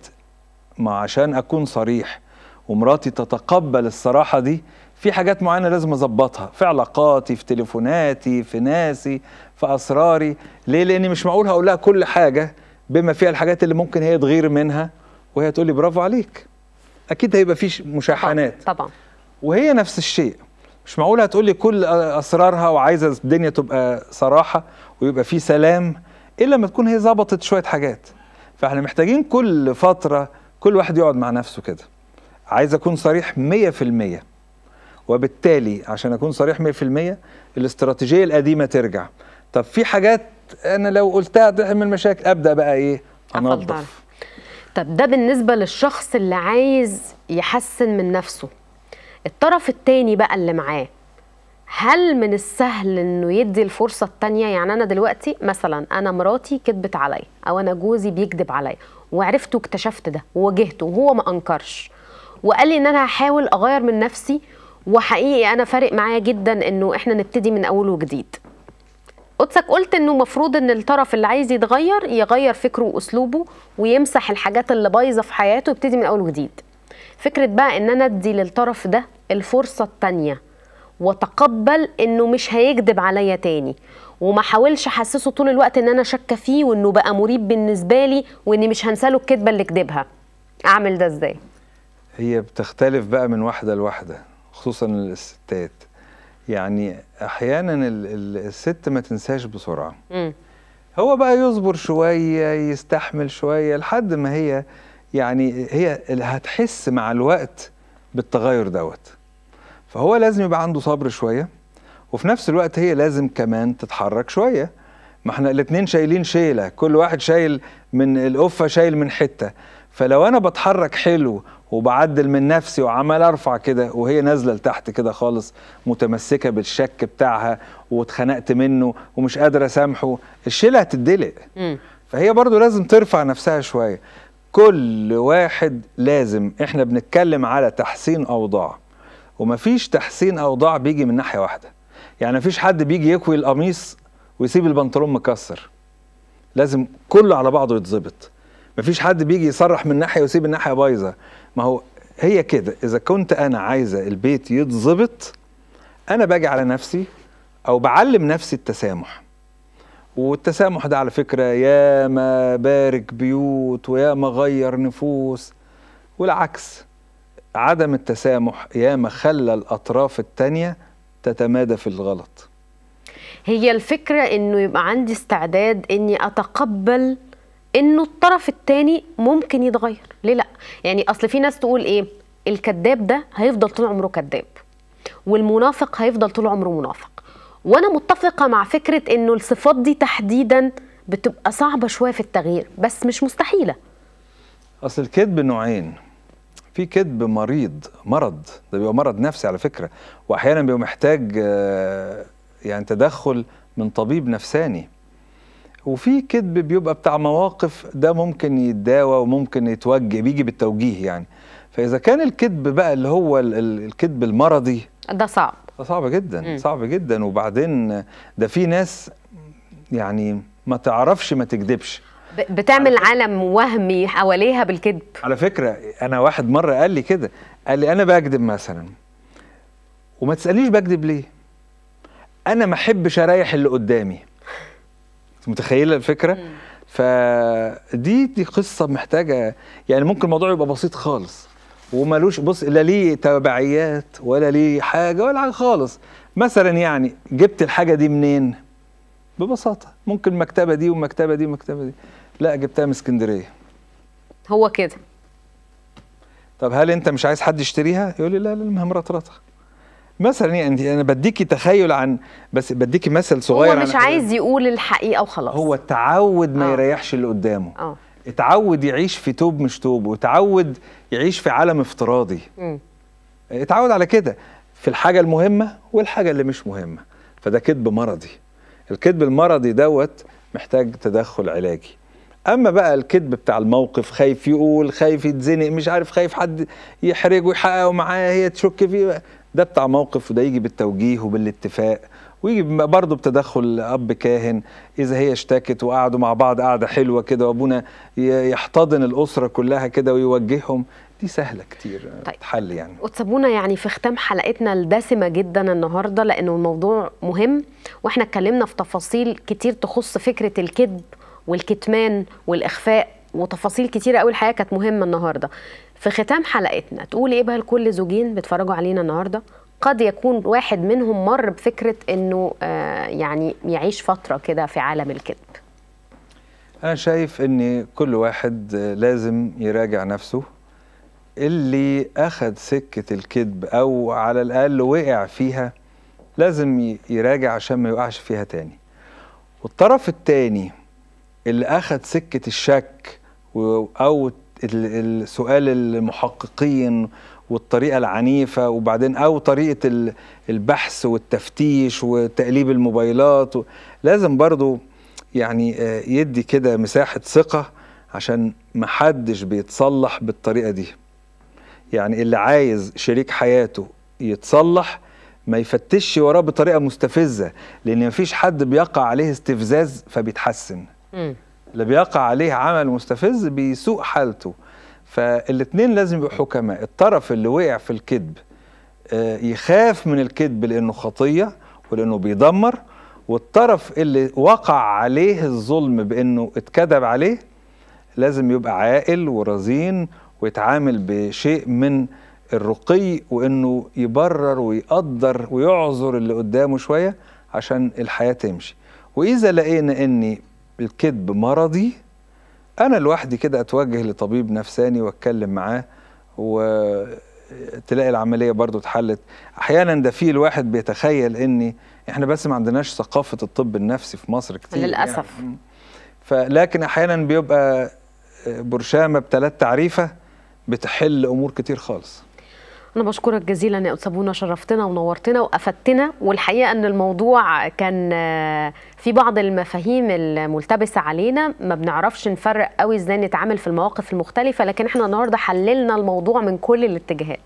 ما عشان أكون صريح ومراتي تتقبل الصراحة دي في حاجات معينة لازم أظبطها في علاقاتي في تليفوناتي في ناسي في أسراري ليه؟ لأني مش معقول هقول لها كل حاجة بما فيها الحاجات اللي ممكن هي تغير منها وهي تقول لي برافو عليك اكيد هيبقى في مشاحنات طبعا وهي نفس الشيء مش معقوله هتقول لي كل اسرارها وعايزه الدنيا تبقى صراحه ويبقى في سلام الا لما تكون هي ظبطت شويه حاجات فاحنا محتاجين كل فتره كل واحد يقعد مع نفسه كده عايز اكون صريح 100% وبالتالي عشان اكون صريح 100% الاستراتيجيه القديمه ترجع طب في حاجات انا لو قلتها تعمل مشاكل ابدا بقى ايه انظف طب ده بالنسبة للشخص اللي عايز يحسن من نفسه الطرف التاني بقى اللي معاه هل من السهل انه يدي الفرصة التانية يعني انا دلوقتي مثلا انا مراتي كدبت عليا او انا جوزي بيكذب عليا وعرفت واكتشفت ده وواجهته وهو ما انكرش وقال لي ان انا هحاول اغير من نفسي وحقيقي انا فارق معايا جدا انه احنا نبتدي من اول وجديد قدسك قلت انه المفروض ان الطرف اللي عايز يتغير يغير فكره واسلوبه ويمسح الحاجات اللي بايظه في حياته ويبتدي من اول وجديد فكره بقى ان انا ادي للطرف ده الفرصه الثانيه وتقبل انه مش هيكذب عليا تاني وما احاولش احسسه طول الوقت ان انا شاكه فيه وانه بقى مريب بالنسبه لي واني مش هنساله الكذبه اللي كدبها اعمل ده ازاي هي بتختلف بقى من واحده لواحده خصوصا الستات يعني احيانا الست ما تنساش بسرعه هو بقى يصبر شويه يستحمل شويه لحد ما هي يعني هي هتحس مع الوقت بالتغير دوت فهو لازم يبقى عنده صبر شويه وفي نفس الوقت هي لازم كمان تتحرك شويه ما احنا الاثنين شايلين شيله كل واحد شايل من القفه شايل من حته فلو انا بتحرك حلو وبعدل من نفسي وعمال ارفع كده وهي نازله لتحت كده خالص متمسكه بالشك بتاعها واتخنقت منه ومش قادره اسامحه الشيله هتدلق فهي برضو لازم ترفع نفسها شويه كل واحد لازم احنا بنتكلم على تحسين اوضاع ومفيش تحسين اوضاع بيجي من ناحيه واحده يعني مفيش حد بيجي يكوي القميص ويسيب البنطلون مكسر لازم كله على بعضه يتظبط مفيش حد بيجي يصرح من ناحيه ويسيب الناحيه بايظه ما هو هي كده اذا كنت انا عايزه البيت يتظبط انا باجي على نفسي او بعلم نفسي التسامح والتسامح ده على فكره يا ما بارك بيوت ويا ما غير نفوس والعكس عدم التسامح يا ما خلى الاطراف التانيه تتمادى في الغلط هي الفكره انه يبقى عندي استعداد اني اتقبل انه الطرف الثاني ممكن يتغير ليه لا يعني اصل في ناس تقول ايه الكذاب ده هيفضل طول عمره كذاب والمنافق هيفضل طول عمره منافق وانا متفقه مع فكره انه الصفات دي تحديدا بتبقى صعبه شويه في التغيير بس مش مستحيله اصل الكذب نوعين في كذب مريض مرض ده بيبقى مرض نفسي على فكره واحيانا بيبقى محتاج آه، يعني تدخل من طبيب نفساني وفي كذب بيبقى بتاع مواقف ده ممكن يتداوى وممكن يتوجه بيجي بالتوجيه يعني فاذا كان الكذب بقى اللي هو الكذب المرضي ده صعب ده صعب جدا م. صعب جدا وبعدين ده في ناس يعني ما تعرفش ما تكذبش بتعمل عالم وهمي حواليها بالكذب على فكره انا واحد مره قال لي كده قال لي انا بكذب مثلا وما تسالنيش بكذب ليه انا ما احبش اريح اللي قدامي متخيله الفكره فدي دي قصه محتاجه يعني ممكن الموضوع يبقى بسيط خالص ومالوش بص لا ليه تبعيات ولا ليه حاجه ولا حاجه خالص مثلا يعني جبت الحاجه دي منين ببساطه ممكن المكتبه دي والمكتبه دي والمكتبه دي لا جبتها من اسكندريه هو كده طب هل انت مش عايز حد يشتريها يقول لي لا لا مراتراتها مثلا يعني انا بديكي تخيل عن بس بديكي مثل صغير هو مش عايز يقول الحقيقه وخلاص هو اتعود ما آه. يريحش اللي قدامه آه. اتعود يعيش في توب مش توب واتعود يعيش في عالم افتراضي م. اتعود على كده في الحاجه المهمه والحاجه اللي مش مهمه فده كذب مرضي الكذب المرضي دوت محتاج تدخل علاجي اما بقى الكذب بتاع الموقف خايف يقول خايف يتزنق مش عارف خايف حد يحرجه يحققه معاه هي تشك فيه ده بتاع موقف وده يجي بالتوجيه وبالاتفاق ويجي برضه بتدخل اب كاهن اذا هي اشتكت وقعدوا مع بعض قعده حلوه كده وابونا يحتضن الاسره كلها كده ويوجههم دي سهله كتير طيب. تحل يعني وتسابونا يعني في ختام حلقتنا الدسمه جدا النهارده لانه الموضوع مهم واحنا اتكلمنا في تفاصيل كتير تخص فكره الكذب والكتمان والاخفاء وتفاصيل كتيره قوي الحقيقه كانت مهمه النهارده في ختام حلقتنا تقول ايه بقى لكل زوجين بيتفرجوا علينا النهارده قد يكون واحد منهم مر بفكره انه آه، يعني يعيش فتره كده في عالم الكذب انا شايف ان كل واحد لازم يراجع نفسه اللي اخذ سكه الكذب او على الاقل وقع فيها لازم يراجع عشان ما يوقعش فيها تاني والطرف الثاني اللي اخذ سكه الشك او السؤال المحققين والطريقه العنيفه وبعدين او طريقه البحث والتفتيش وتقليب الموبايلات لازم برضو يعني آه، يدي كده مساحه ثقه عشان محدش بيتصلح بالطريقه دي يعني اللي عايز شريك حياته يتصلح ما يفتش وراه بطريقه مستفزه لان مفيش حد بيقع عليه استفزاز فبيتحسن اللي بيقع عليه عمل مستفز بيسوء حالته فالاثنين لازم يبقوا حكماء الطرف اللي وقع في الكذب آه، يخاف من الكذب لانه خطيه ولانه بيدمر والطرف اللي وقع عليه الظلم بانه اتكذب عليه لازم يبقى عاقل ورزين ويتعامل بشيء من الرقي وانه يبرر ويقدر ويعذر اللي قدامه شويه عشان الحياه تمشي واذا لقينا اني الكذب مرضي انا لوحدي كده اتوجه لطبيب نفساني واتكلم معاه وتلاقي العمليه برضو اتحلت احيانا ده في الواحد بيتخيل ان احنا بس ما عندناش ثقافه الطب النفسي في مصر كتير يعني. للاسف يعني. فلكن احيانا بيبقى برشامه بثلاث تعريفه بتحل امور كتير خالص انا بشكرك جزيلا يا استاذ شرفتنا ونورتنا وافدتنا والحقيقه ان الموضوع كان في بعض المفاهيم الملتبسه علينا ما بنعرفش نفرق قوي ازاي نتعامل في المواقف المختلفه لكن احنا النهارده حللنا الموضوع من كل الاتجاهات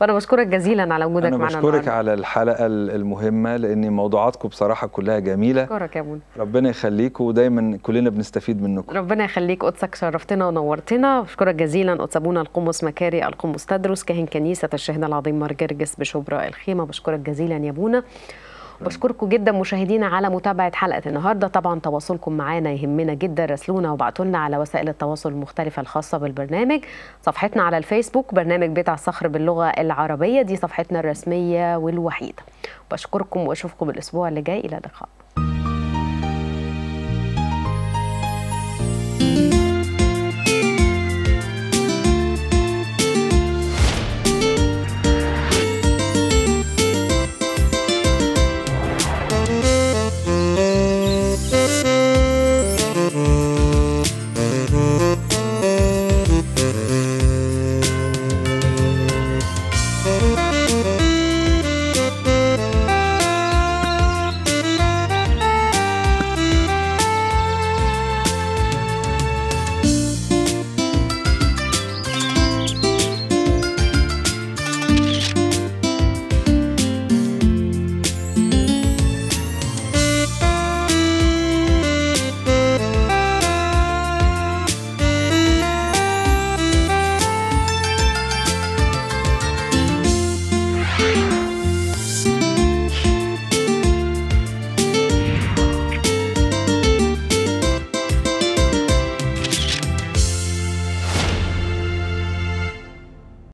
فانا بشكرك جزيلا على وجودك أنا بشكرك معنا على الحلقه المهمه لان موضوعاتكم بصراحه كلها جميله بشكرك يا بول. ربنا يخليكم ودايما كلنا بنستفيد منكم ربنا يخليك قدسك شرفتنا ونورتنا بشكرك جزيلا قدس ابونا القمص مكاري القمص تدرس كاهن كنيسه الشهيد العظيم مارجرجس بشبرا الخيمه بشكرك جزيلا يا بونا بشكركم جدا مشاهدينا على متابعه حلقه النهارده طبعا تواصلكم معانا يهمنا جدا راسلونا وابعتوا لنا على وسائل التواصل المختلفه الخاصه بالبرنامج صفحتنا على الفيسبوك برنامج بتاع صخر الصخر باللغه العربيه دي صفحتنا الرسميه والوحيده بشكركم واشوفكم الاسبوع اللي جاي الى اللقاء